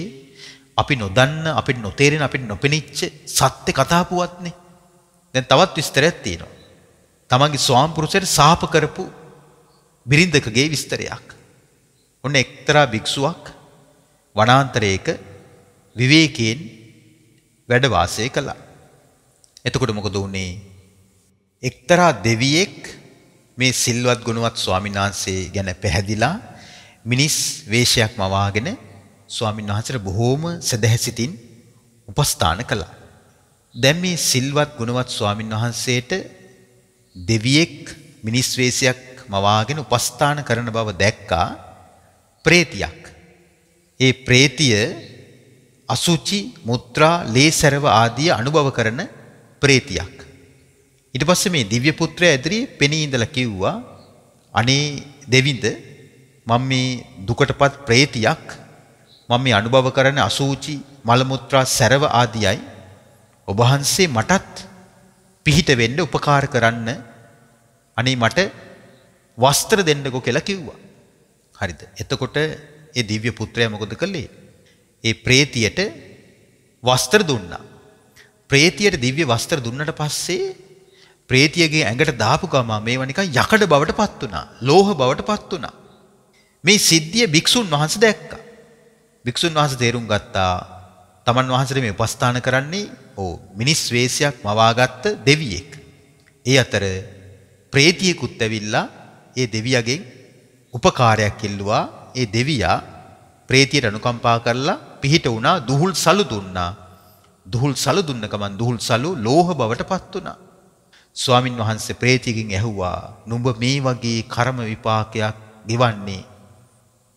අපි නොදන්න අපිට නොතේරෙන අපිට නොපෙනිච්ච සත්‍ය කතාපුවත්නේ. දැන් තවත් විස්තරයක් තියෙනවා. තමන්ගේ ස්වාම්පුරුෂයට සාප කරපු බිරිඳකගේ විස්තරයක්. ඔන්න එක්තරා භික්ෂුවක් වනාන්තරයක විවේකයෙන් වැඩ වාසය කළා. එතකොට මොකද වුනේ? එක්තරා දෙවියෙක් මේ සිල්වත් ගුණවත් ස්වාමීන් වහන්සේ ගැන පැහැදිලා මිනිස් වේශයක් මවාගෙන ස්වාමීන් වහන්සේට බොහෝම සදහැසිතින් උපස්ථාන කළා. දැන් මේ සිල්වත් ගුණවත් ස්වාමීන් වහන්සේට දෙවියෙක් මිනිස් වේශයක් මවාගෙන උපස්ථාන කරන බව දැක්කා ප්‍රේතියක්. ඒ ප්‍රේතිය අසුචි මුත්‍රා ලේසරව ආදී අනුභව කරන ප්‍රේතියක්. ඊට පස්සේ මේ දිව්‍ය පුත්‍රයා ඇදිරි පෙනී ඉඳලා කිව්වා අනේ දෙවිඳ මම මේ දුකටපත් ප්‍රේතියක් මම මේ අනුභව කරන අසූචි මල මුත්‍රා සැරව ආදියයි ඔබ වහන්සේ මටත් පිහිට වෙන්න උපකාර කරන්න අනේ මට වස්ත්‍ර දෙන්නකෝ කියලා කිව්වා. හරිද? එතකොට ඒ දිව්‍ය පුත්‍රයා මොකද කළේ? ඒ പ്രേතියට වස්ත්‍ර දුන්නා. പ്രേතියට දිව්‍ය වස්ත්‍ර දුන්නට පස්සේ ප්‍රේතියගේ ඇඟට දාපු ගමන් මේවා නිකන් යකඩ බවට පත් වුණා. ලෝහ බවට පත් වුණා. මේ සිද්ධිය භික්ෂුන් වහන්සේ දැක්කා. භික්ෂුන් වහන්සේ තේරුම් ගත්තා. තමන් වහන්සේ මේ උපස්ථාන කරන්නේ ඕ මිනිස් වේශයක් මවාගත්ත දෙවියෙක්. ඒ අතර ප්‍රේතියෙකුත් ඇවිල්ලා ඒ දෙවියගෙන් උපකාරයක් ඉල්ලුවා. ඒ දෙවියා ප්‍රේතියට අනුකම්පා කරලා පිහිට වුණා දුහුල් සලු දුන්නා. දුහුල් සලු දුන්න ගමන් දුහුල් සලු ලෝහ බවට පත් වුණා. ස්වාමින් වහන්සේ ප්‍රේතියකින් ඇහුවා නුඹ මේ වගේ කර්ම විපාකයක් ගෙවන්නේ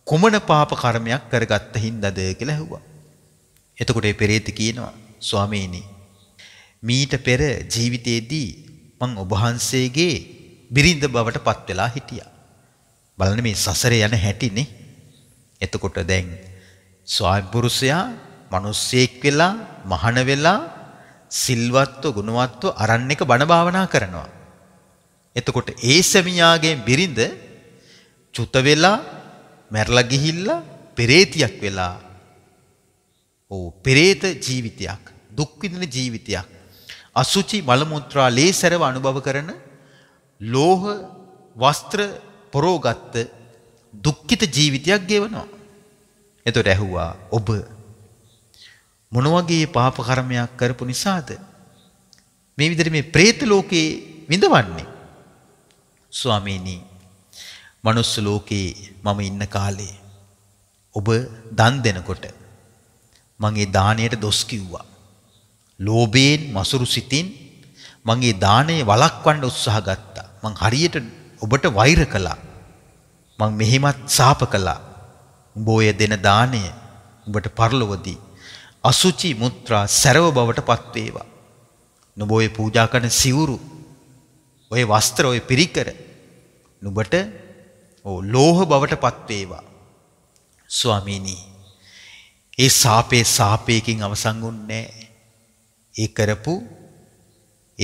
කුමන පාප කර්මයක් කරගත්ත හින්දාද කියලා ඇහුවා. එතකොට ඒ ප්‍රේති කියනවා ස්වාමීනි මීට පෙර ජීවිතයේදී මං ඔබ වහන්සේගේ බිරිඳ බවට පත් වෙලා හිටියා. බලන්න මේ සසරේ යන හැටිනේ. එතකොට දැන් ස්වාමි පුරුෂයා මිනිස්සෙක් වෙලා මහාන වෙලා සිල්වත්ව ගුණවත්ව අරන් එක බණ භාවනා කරනවා. එතකොට ඒ සැමියාගේ බිරිඳ චුත වෙලා මැරලා ගිහිල්ලා පෙරේතියක් වෙලා ඕ පෙරේත ජීවිතයක් දුක් විඳින ජීවිතයක් අසුචි මල මුත්‍රා ලේසරව අනුභව කරන ලෝහ වස්ත්‍ර පරෝගත්ත දුක්ඛිත ජීවිතයක් ගෙවනවා එතකොට ඇහුවා ඔබ මොන වගේ පාප කර්මයක් කරපු නිසාද මේ විදිහට මේ പ്രേත ලෝකේ විඳවන්නේ ස්වාමීනි මනුස්ස ලෝකේ මම ඉන්න කාලේ ඔබ දන් දෙනකොට මගේ දාණයට දොස් කිව්වා ලෝභයෙන් මසුරු සිතින් මගේ දාණය වළක්වන්න උත්සාහ ගත්තා මං හරියට ඔබට වෛර කළා මං මෙහෙමත් සාප කළා උඹ ඔය දෙන දාණය උඹට පරලොවදී අසුචි මුත්‍රා සැරව බවට පත්වේවා. නුඹ ඔය පූජා කරන සිවුරු ඔය වස්ත්‍ර ඔය පිරිකර නුඹට ලෝහ බවට පත්වේවා. ස්වාමීනි ඒ සාපේ සාපයකින් අවසන් වුන්නේ ඒ කරපු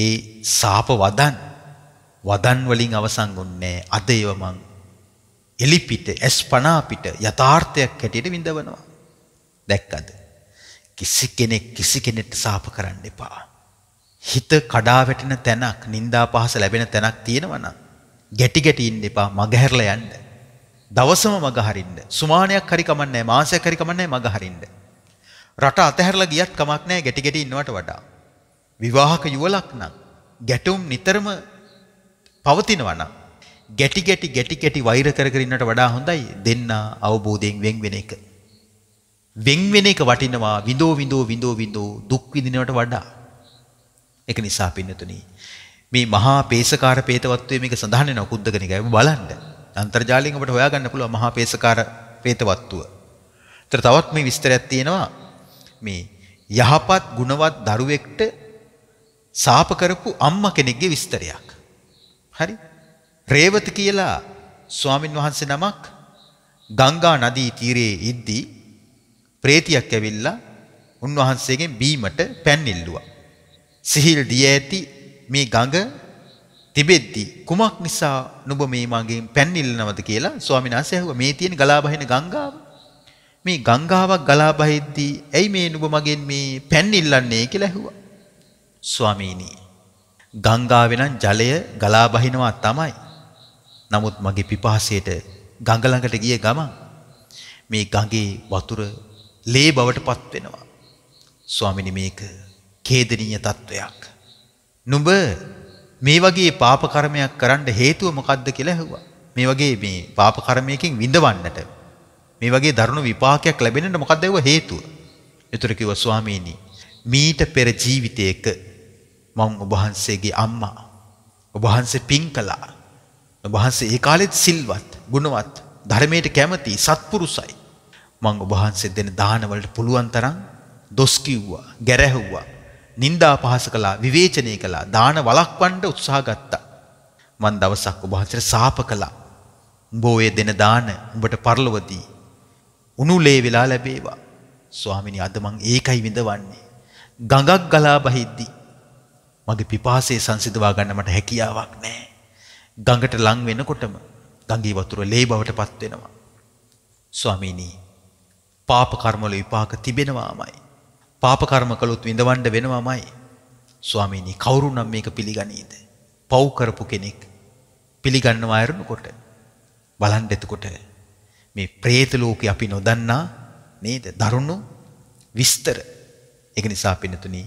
ඒ සාප වදන් වදන් වලින් අවසන් වුන්නේ අද ඒව මං එලිපිට ඇස් පනා පිට යථාර්ථයක් හැටියට විඳවනවා දැක්කද කිසි කෙනෙක් කිසි කෙනෙක්ට සාප කරන්න එපා. හිත කඩා වැටෙන තැනක්, නිന്ദා පහස ලැබෙන තැනක් තියෙනවා නම් ගැටි ගැටි ඉන්න එපා, මගහැරලා යන්න. දවසම මගහරින්න. සුමානයක් හරි කමන්නේ මාසයක් හරි කමන්නේ මගහරින්න. රට අතහැරලා ගියත් කමක් නැහැ ගැටි ගැටි ඉන්නවට වඩා. විවාහක යුවලක් නම් ගැටුම් නිතරම පවතිනවා නම් ගැටි ගැටි ගැටි ගැටි වෛර කර කර ඉන්නට වඩා හොඳයි දෙන්න අවබෝධයෙන් වෙන් වෙන එක. වෙන් වෙන එක වටිනවා විඳෝ විඳෝ විඳෝ විඳෝ දුක් විඳිනවට වඩා. ඒක නිසා පින්නතුනි මේ මහා පේසකාර പ്രേතවත්වයේ මේක සඳහන් වෙනවා කුද්දක නිකායේ බලන්න. අන්තර්ජාලයෙන් අපිට හොයාගන්න පුළුවන් මහා පේසකාර പ്രേතවත්වය. ඊට තවත් මේ විස්තරයක් තියෙනවා මේ යහපත් ගුණවත් දරුවෙක්ට සාප කරපු අම්මා කෙනෙක්ගේ විස්තරයක්. හරි? රේවති කියලා ස්වාමින් වහන්සේ නමක් ගංගා නදී තීරයේ ඉද්දී ප්‍රේතියක් ඇවිල්ලා උන්වහන්සේගෙන් බීමට පැන් ඉල්ලුවා. සිහිල් දිය ඇති මේ ගඟ තිබෙද්දී කුමක් නිසා නුඹ මේ මගෙන් පැන් ඉල්ලනවද කියලා ස්වාමීන් වහන්සේ ඇහුවා. මේ තියෙන ගලා බහින ගංගාව මේ ගංගාවක් ගලා බහිද්දී ඇයි මේ නුඹ මගෙන් මේ පැන් ඉල්ලන්නේ කියලා ඇහුවා. ස්වාමීනි ගංගාවේ නම් ජලය ගලා බහිනවා තමයි. නමුත් මගේ පිපාසයට ගඟ ළඟට ගිය ගමන් මේ ගඟේ වතුර ලේ බවට පත් වෙනවා. ස්වාමිනි මේක ඛේදනීය තත්වයක්. නුඹ මේ වගේ පාප කර්මයක් කරන්න හේතුව මොකද්ද කියලා ඇහුවා. මේ වගේ මේ පාප කර්මයකින් විඳවන්නට මේ වගේ දරුණු විපාකයක් ලැබෙන්නට මොකද්ද ඒව හේතුව? ඒතර කිව්වා ස්වාමීනි මීට පෙර ජීවිතයක මම ඔබ වහන්සේගේ අම්මා ඔබ වහන්සේ පින් කළා. ඔබ වහන්සේ ඒ කාලෙත් සිල්වත්, ගුණවත්, ධර්මයට කැමති, සත්පුරුසයි. මං ඔබහන්සේ දෙන දානවලට පුළුවන් තරම් දොස් කිව්වා, ගැරැහුවා, නින්දා පහස කළා, විවේචනය කළා, දාන වළක්වන්න උත්සාහ ගත්තා. මං දවසක් ඔබහන්සේට සාප කළා. උඹ ඔය දෙන දාන උඹට පරලොවදී උණුලේ වෙලා ලැබේවා. ස්වාමිනී අද මං ඒකයි විඳවන්නේ. ගඟක් ගලා බහිද්දී මගේ පිපාසය සංසිඳවා ගන්න මට හැකියාවක් නැහැ. ගඟට ලං වෙනකොටම ගඟේ වතුර ලේ බවට පත් වෙනවා. ස්වාමිනී පාප කර්මවල විපාක තිබෙනවාමයි. පාප කර්ම කළොත් විඳවන්න වෙනවාමයි. ස්වාමීනි කවුරු නම් මේක පිළිගනීද? පව් කරපු කෙනෙක් පිළිගන්නවා අරනකොට බලන්න එතකොට මේ പ്രേත ලෝකේ අපි නොදන්නා නේද? දරුණු විස්තර. ඒක නිසා පින්නතුනි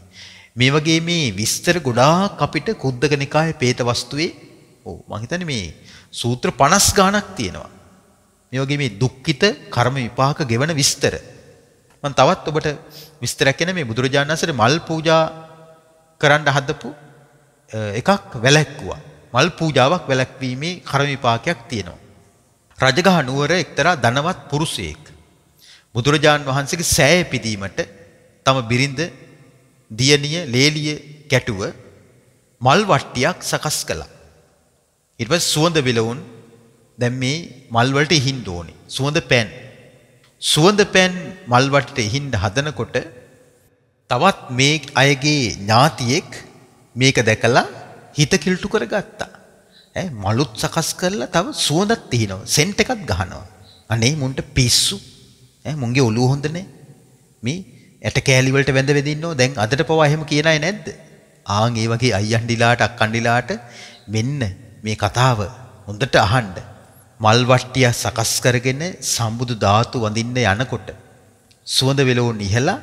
මේ වගේ මේ විස්තර ගොඩාක් අපිට කුද්දක නිකායේ പ്രേත වස්තුවේ ඔව් මම හිතන්නේ මේ සූත්‍ර 50 ගණක් තියෙනවා. මේ වගේ මේ දුක්ඛිත කර්ම විපාක ගෙවන විස්තර මම තවත් ඔබට විස්තරයක් කියන මේ බුදුරජාණන් වහන්සේ මල් පූජා කරන්න හදපු එකක් වැළැක්කුවා මල් පූජාවක් වැළැක්වීමේ කර්ම විපාකයක් තියෙනවා රජගහ නුවර එක්තරා ධනවත් පුරුෂයෙක් බුදුරජාණන් වහන්සේගේ සෑය පිදීමට තම බිරිඳ දියණිය ලේලිය කැටුව මල් වට්ටියක් සකස් කළා ඊට පස්සේ සුවඳ විලවුන් දැන් මේ මල් වලට එහින්න ඕනේ. සුවඳ පෑන්. සුවඳ පෑන් මල් වලට එහින්න හදනකොට තවත් මේ අයගේ ඥාතියෙක් මේක දැකලා හිත කිලුටු කරගත්තා. ඈ මලුත් සකස් කරලා තව සුවඳක් තිනවා. සෙන්ට් එකක් ගහනවා. අනේ මුන්ට පිස්සු. ඈ මුන්ගේ ඔළුව හොඳ නැහැ. මේ ඇට කෑලි වලට වැඳ වෙදින්නෝ දැන් අදට පවා එහෙම කියන අය නැද්ද? ආන් ඒ වගේ අයියන්ඩිලාට අක්කන්ඩිලාට මෙන්න මේ කතාව හොඳට අහන්න. මල් වට්ටිය සකස් කරගෙන සම්බුදු ධාතු වඳින්න යනකොට සුවඳ වෙලෝන් ඉහලා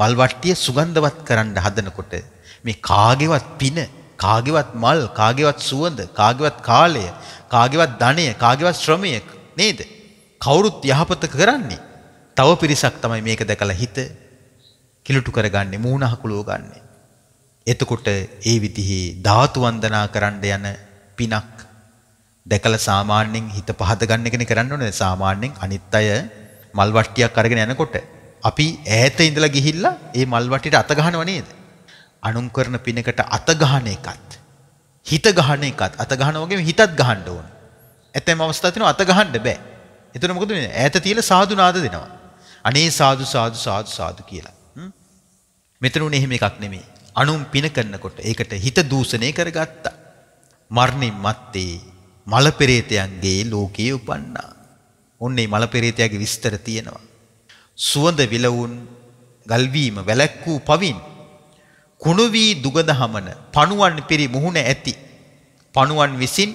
මල් වට්ටිය සුගන්ධවත් කරන්න හදනකොට මේ කාගේවත් පින කාගේවත් මල් කාගේවත් සුවඳ කාගේවත් කාලය කාගේවත් ධනය කාගේවත් ශ්‍රමය නේද කවුරුත් යහපත කරන්නේ තව පිරිසක් තමයි මේක දැකලා හිත කිලුටු කරගන්නේ මූණ හකුලෝ ගන්නෙ එතකොට ඒ විදිහේ ධාතු වන්දනා කරන්න යන පිනක් දැකලා සාමාන්‍යයෙන් හිත පහද ගන්න එකනේ කරන්න ඕනේ. සාමාන්‍යයෙන් අනිත් අය මල් වට්ටියක් අරගෙන යනකොට අපි ඈත ඉඳලා ගිහිල්ලා ඒ මල් වට්ටියට අත ගහනව නේද? අනුන් කරන පිනකට අත ගහන එකත් හිත ගහන එකත් අත ගහන වගේම හිතත් ගහන්න ඕන. ඇතැම් අවස්ථා තියෙනවා අත ගහන්න බෑ. එතන මොකද වෙන්නේ? ඈත තියලා සාදු නාද දෙනවා. අනේ සාදු සාදු සාදු සාදු කියලා. මෙතන උනේ එහෙම එකක් නෙමෙයි. අනුන් පින කරනකොට ඒකට හිත දූෂණය කරගත්තා. මරණින් මත්තේ මල පෙරේතයන්ගේ ලෝකයේ උපන්නා. ඔන්නේ මල පෙරේතයාගේ විස්තර තියෙනවා. සුවඳ විලවුන් ගල්වීම වැලැක්කූ පවින් කුණු වී දුගඳ හමන පණුවන් පිරි මුහුණ ඇති පණුවන් විසින්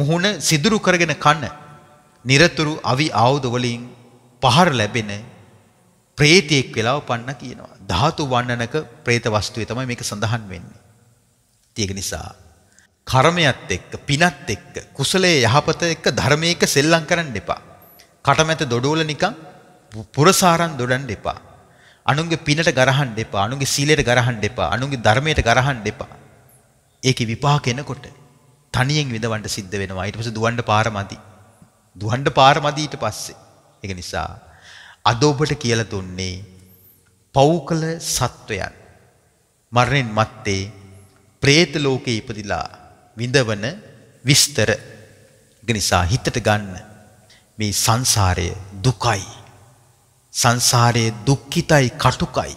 මුහුණ සිදුරු කරගෙන කන নিরතුරු අවි ආයුධ වලින් පහර ලැබෙන ප්‍රේතෙක් වෙලා උපන්න කියනවා ධාතු වන්නනක പ്രേත වස්තුවේ තමයි මේක සඳහන් වෙන්නේ. ඒක නිසා කර්මයත් එක්ක පිනත් එක්ක කුසලයේ යහපත එක්ක ධර්මයක සෙල්ලම් කරන්න එපා. කටමැත දොඩවල නිකන් පුරසාරම් දොඩන්න එපා. අනුන්ගේ පිනට ගරහන්න එපා. අනුන්ගේ සීලයට ගරහන්න එපා. අනුන්ගේ ධර්මයට ගරහන්න එපා. ඒකේ විපාක එනකොට තනියෙන් විඳවන්න සිද්ධ වෙනවා. ඊට පස්සේ දුවන්න පාර මදි. දුවන්න පාර මදි ඊට පස්සේ. ඒක නිසා අද ඔබට කියලා දුන්නේ පෞකල සත්වයන් මරණයන් මත්තේ പ്രേත ලෝකේ ඉපදිලා විඳවන විස්තර. නිසා හිතට ගන්න මේ සංසාරය දුකයි. සංසාරයේ දුක්ඛිතයි කටුකයි.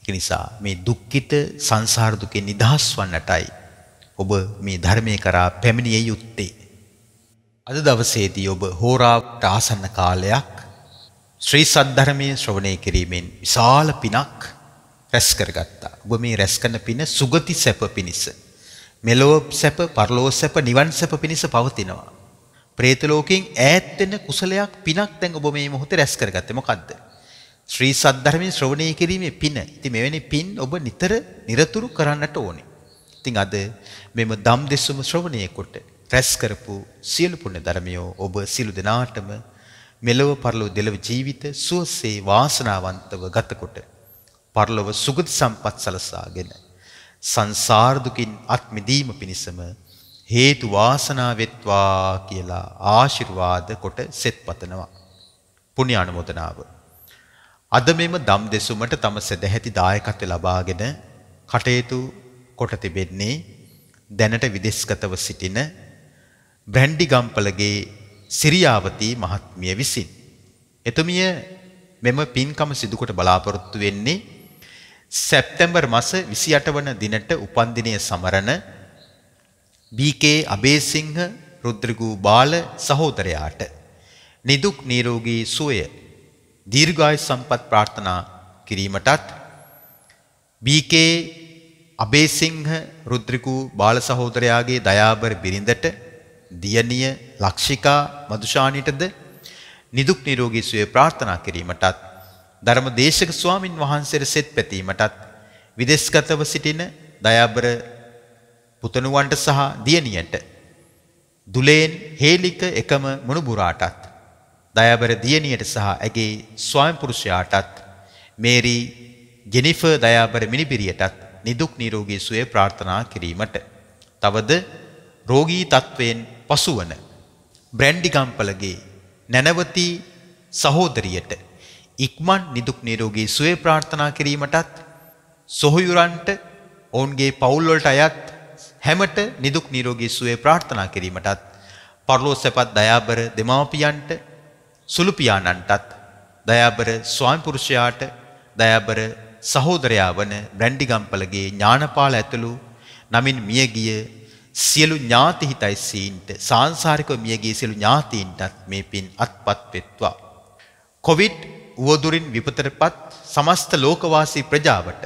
ඒක නිසා මේ දුක්ඛිත සංසාර දුකෙන් නිදහස් වන්නටයි ඔබ මේ ධර්මයේ කරා පැමිණිය යුත්තේ. අද දවසේදී ඔබ හෝරාවට ආසන්න කාලයක් ශ්‍රී සද්ධර්මයේ ශ්‍රවණය කිරීමෙන් විශාල පිනක් රැස් කරගත්තා. ඔබ මේ රැස් කරන පින සුගති සැප පිණිස මෙලොව සැප, පරලොව සැප, නිවන් සැප පිණිස පවතිනවා. പ്രേත ලෝකයෙන් ඈත් වෙන කුසලයක් පිනක් දැන් ඔබ මේ මොහොතේ රැස් කරගත්තේ මොකද්ද? ශ්‍රී සද්ධර්මයේ ශ්‍රවණය කිරීමේ පින. ඉතින් මෙවැනි පින් ඔබ නිතර নিরතුරු කරන්නට ඕනේ. ඉතින් අද මෙම දම් දෙසුම ශ්‍රවණය කොට රැස් කරපු සියලු පුණ්‍ය ධර්මියෝ ඔබ සිළු දෙනාටම මෙලොව පරලොව දෙලොව ජීවිත සුවසේ වාසනාවන්තව ගතකොට පරලොව සුගති සම්පත් සලසාගෙන සංසාර දුකින් අත් මිදීම පිණිසම හේතු වාසනා වෙත්වා කියලා ආශිර්වාද කොට සෙත්පතනවා. පුණ්‍ය අනුමೋದනාව. අද මෙම දම් දෙසුමට තම සදැහැති දායකත්ව ලබාගෙන කටයුතු කොට තිබෙන්නේ දැනට විදේශගතව සිටින බ්‍රැන්ඩිගම්පලගේ සිරියාවති මහත්මිය විසින්. එතුමිය මෙම පින්කම සිදු කොට බලාපොරොත්තු වෙන්නේ සැප්තැම්බර් මස 28 වන දිනට උපන්දිනය සමරන BK අබේසිංහ රුද්‍රගූ බාල සහෝදරයාට නිදුක් නිරෝගී සුවය දීර්ඝායු සම්පත් ප්‍රාර්ථනා කිරීමටත් BK අබේසිංහ රුද්‍රගූ බාල සහෝදරයාගේ දයාබර බිරිඳට දියණිය ලක්ෂිකා මදුෂානිටද නිදුක් නිරෝගී සුවය ප්‍රාර්ථනා කිරීමටත් ධර්ම දේශක ස්වාමින් වහන්සේට සෙත් පැතීමටත් විදේශගතව සිටින දයාබර පුතණුවන්ට සහ දියණියට දුලේන් හේලික එකම මුණුබුරාටත් දයාබර දියණියට සහ ඇගේ ස්වාමි පුරුෂයාටත් මේරි ජෙනිෆර් දයාබර මිනිබිරියටත් නිදුක් නිරෝගී සුවය ප්‍රාර්ථනා කිරීමට තවද රෝගී තත්වයෙන් පසුවන බ්‍රැන්ඩිගම්පලගේ නැනවති සහෝදරියට ඉක්මන් නිදුක් නිරෝගී සුවය ප්‍රාර්ථනා කිරීමටත් සොහොයුරන්ට ඔවුන්ගේ පවුල්වලට අයත් හැමට නිදුක් නිරෝගී සුවය ප්‍රාර්ථනා කිරීමටත් පරලෝස් සැපත් දයාබර දෙමාපියන්ට සුළු පියාණන්ටත් දයාබර ස්වාමිපුරුෂයාට දයාබර සහෝදරයා වන බ්‍රැන්ඩිගම්පලගේ ඥානපාල ඇතුළු නමින් මියගිය සියලු ඥාති හිතයිසීන්ට සාංසාරිකව මියගිය සියලු ඥාතීන්ටත් මේ පින් අත්පත් වෙත්වා. කොවිඩ් උවදුරින් විපතටපත් සමස්ත ලෝකවාසී ප්‍රජාවට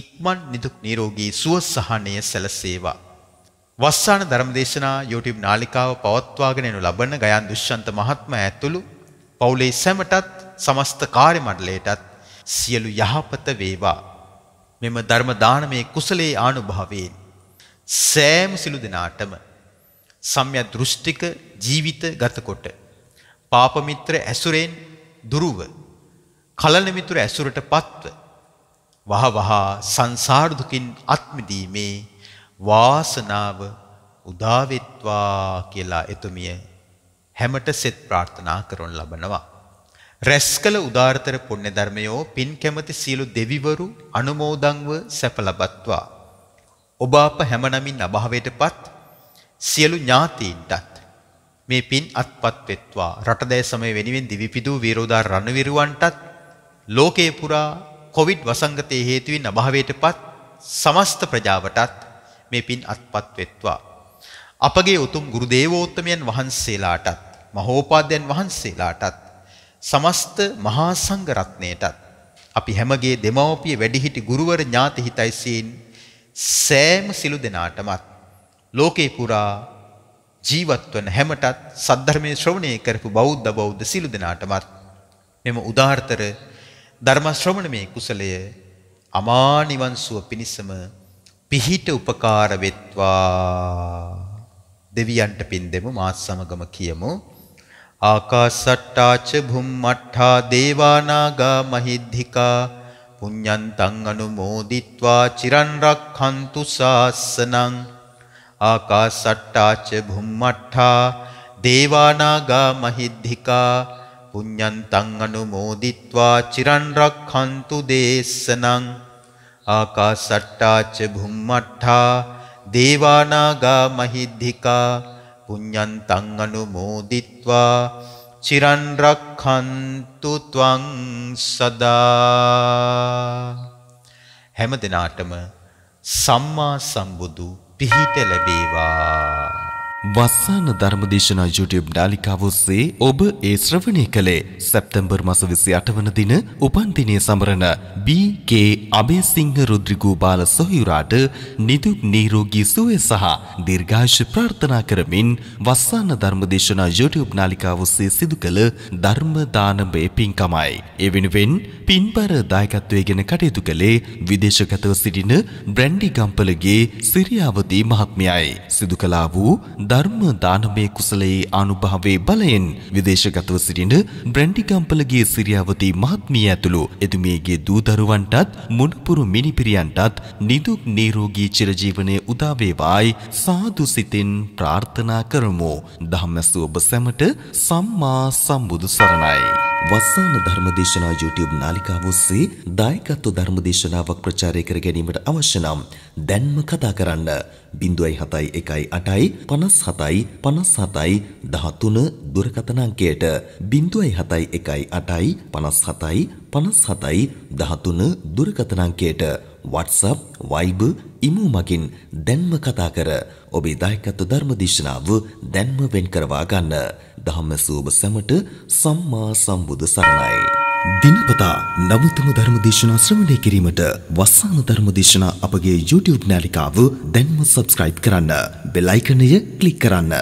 ඉක්මන් නිදුක් නිරෝගී සුව සහනය සැලසේවා. වස්සාන ධර්මදේශනා YouTube නාලිකාව පවත්වාගෙන යනු ලබන ගයන් දුෂ්‍යන්ත මහත්මයා ඇතුළු පවුලේ සැමටත් සමස්ත කාර්ය මණ්ඩලයටත් සියලු යහපත වේවා. මෙම ධර්ම දානමේ කුසලයේ ආනුභාවයෙන් සෑම සිළු දෙනාටම සම්‍යක් දෘෂ්ටික ජීවිත ගතකොට පාප මිත්‍ර ඇසුරෙන් දුරුව කලන මිතුර ඇසුරට පත්ව වහ වහා සංසාර දුකින් අත්මිදීමේ වාසනාව උදා වෙත්වා කියලා එතුමිය හැමට සෙත් ප්‍රාර්ථනා කරන ලබනවා රැස්කල උදාරතර පුණ්‍ය ධර්මයෝ පින් කැමති සියලු දෙවිවරු අනුමෝදන්ව සැප ලබත්වා ඔබ අප හැමනමින් අභාවයටපත් සියලු ඥාතීන්ටත් මේ පින් අත්පත් වෙත්වා රටදෑ සමය වෙනුවෙන් දිවිපිදූ වීරෝදා රණවිරුවන්ටත් ලෝකේ පුරා කොවිඩ් වසංගතයේ හේතුවෙන් අභාවයටපත් සමස්ත ප්‍රජාවටත් මේ පින් අත්පත් වෙත්වා අපගේ උතුම් ගුරු දේවෝත්තමයන් වහන්සේලාටත් මහෝපාද්‍යයන් වහන්සේලාටත් සමස්ත මහා සංඝ රත්නයටත් අපි හැමගේ දෙමව්පිය වැඩිහිටි ගුරුවර ඥාති හිතයිසීන් සෑම සිළු දෙනාටමත් ලෝකේ පුරා ජීවත් වන හැමටත් සද්ධර්මයේ ශ්‍රවණය කරපු බෞද්ධ බෞද්ධ සිළු දෙනාටමත් මෙම උදාහරතර ධර්ම ශ්‍රවණමේ කුසලය අමා නිවන් සුව පිණිසම පිහිට උපකාර වෙත්වා දෙවියන්ට පින් දෙමු මාත් සමගම කියමු ආකාසට්ටාච භුම්මට්ටා දේවානාගා මහිද්ධිකා පුඤ්ඤන්තං අනුමෝදිත්වා චිරන් රක්ඛන්තු සාසනං ආකාසට්ටාච භුම්මට්ඨා දේවානාගා මහිද්ධිකා පුඤ්ඤන්තං අනුමෝදිත්වා චිරන් රක්ඛන්තු දේශනං ආකාසට්ටාච භුම්මට්ඨා දේවානාගා මහිද්ධිකා පුඤ්ඤන්තං අනුමෝදිත්වා චිරන් රක්ඛන්තු ත්වං සදා හැම දිනාටම සම්මා සම්බුදු පිහිට ලැබේවා වස්සාන ධර්මදේශනා YouTube නාලිකාව ඔස්සේ ඔබ ඒ ශ්‍රවණය කළේ සැප්තැම්බර් මස 28 වන දින උපන් දිනය සමරන BK අබේසිංහ රුද්‍රිගු බාල සොහයුරාට නිදුක් නිරෝගී සුවය සහ දීර්ඝායුෂ ප්‍රාර්ථනා කරමින් වස්සාන ධර්මදේශනා YouTube නාලිකාව ඔස්සේ සිදු කළ ධර්ම දානමය පින්කමයි. ඒ වෙනුවෙන් පින්බර දායකත්වයේගෙන කටයුතු කළේ විදේශගතව සිටින බ්‍රැන්ඩි ගම්පලගේ සිරියාවති මහත්මියයි. සිදු කළා වූ ධර්ම දානමය කුසලයේ අනුභවයේ බලයෙන් විදේශගතව සිටින බ්‍රැන්ඩිකම්පලගේ සිරියාවති මහත්මිය ඇතුළු එතුමියගේ දූ දරුවන්ටත් මුණුපුරු මිනිපිරියන්ටත් නිදුක් නිරෝගී චිරජීවනයේ උදා වේවායි සාදු සිතින් ප්‍රාර්ථනා කරමු. ධම්මසු ඔබ සැමට සම්මා සම්බුදු සරණයි. වස්සාන ධර්මදේශනා YouTube නාලිකාව ඔස්සේ දායකත්ව ධර්මදේශනාවක් ප්‍රචාරය කර ගැනීමට අවශ්‍ය නම් දැන්ම කතා කරන්න 0.71 57යි 57යි 13 දුරකථන අංකයට 0.71 57යි 57යි 13 දුරකථන අංකයට WhatsApp, Viber, ඉමු මගින් දැන්ම කතා කර ඔබේ දායකත්ව ධර්මදේශනාව දැන්ම වෙන් කරවා ගන්න. ධම්ම සූබ සැමට සම්මා සම්බුදු සරණයි. දිනපතා නවතම ධර්මදේශනා ශ්‍රවණය කිරීමට වස්සාන ධර්මදේශනා අපගේ YouTube නාලිකාව දැන්ම subscribe කරන්න. බෙල් icon එක click කරන්න.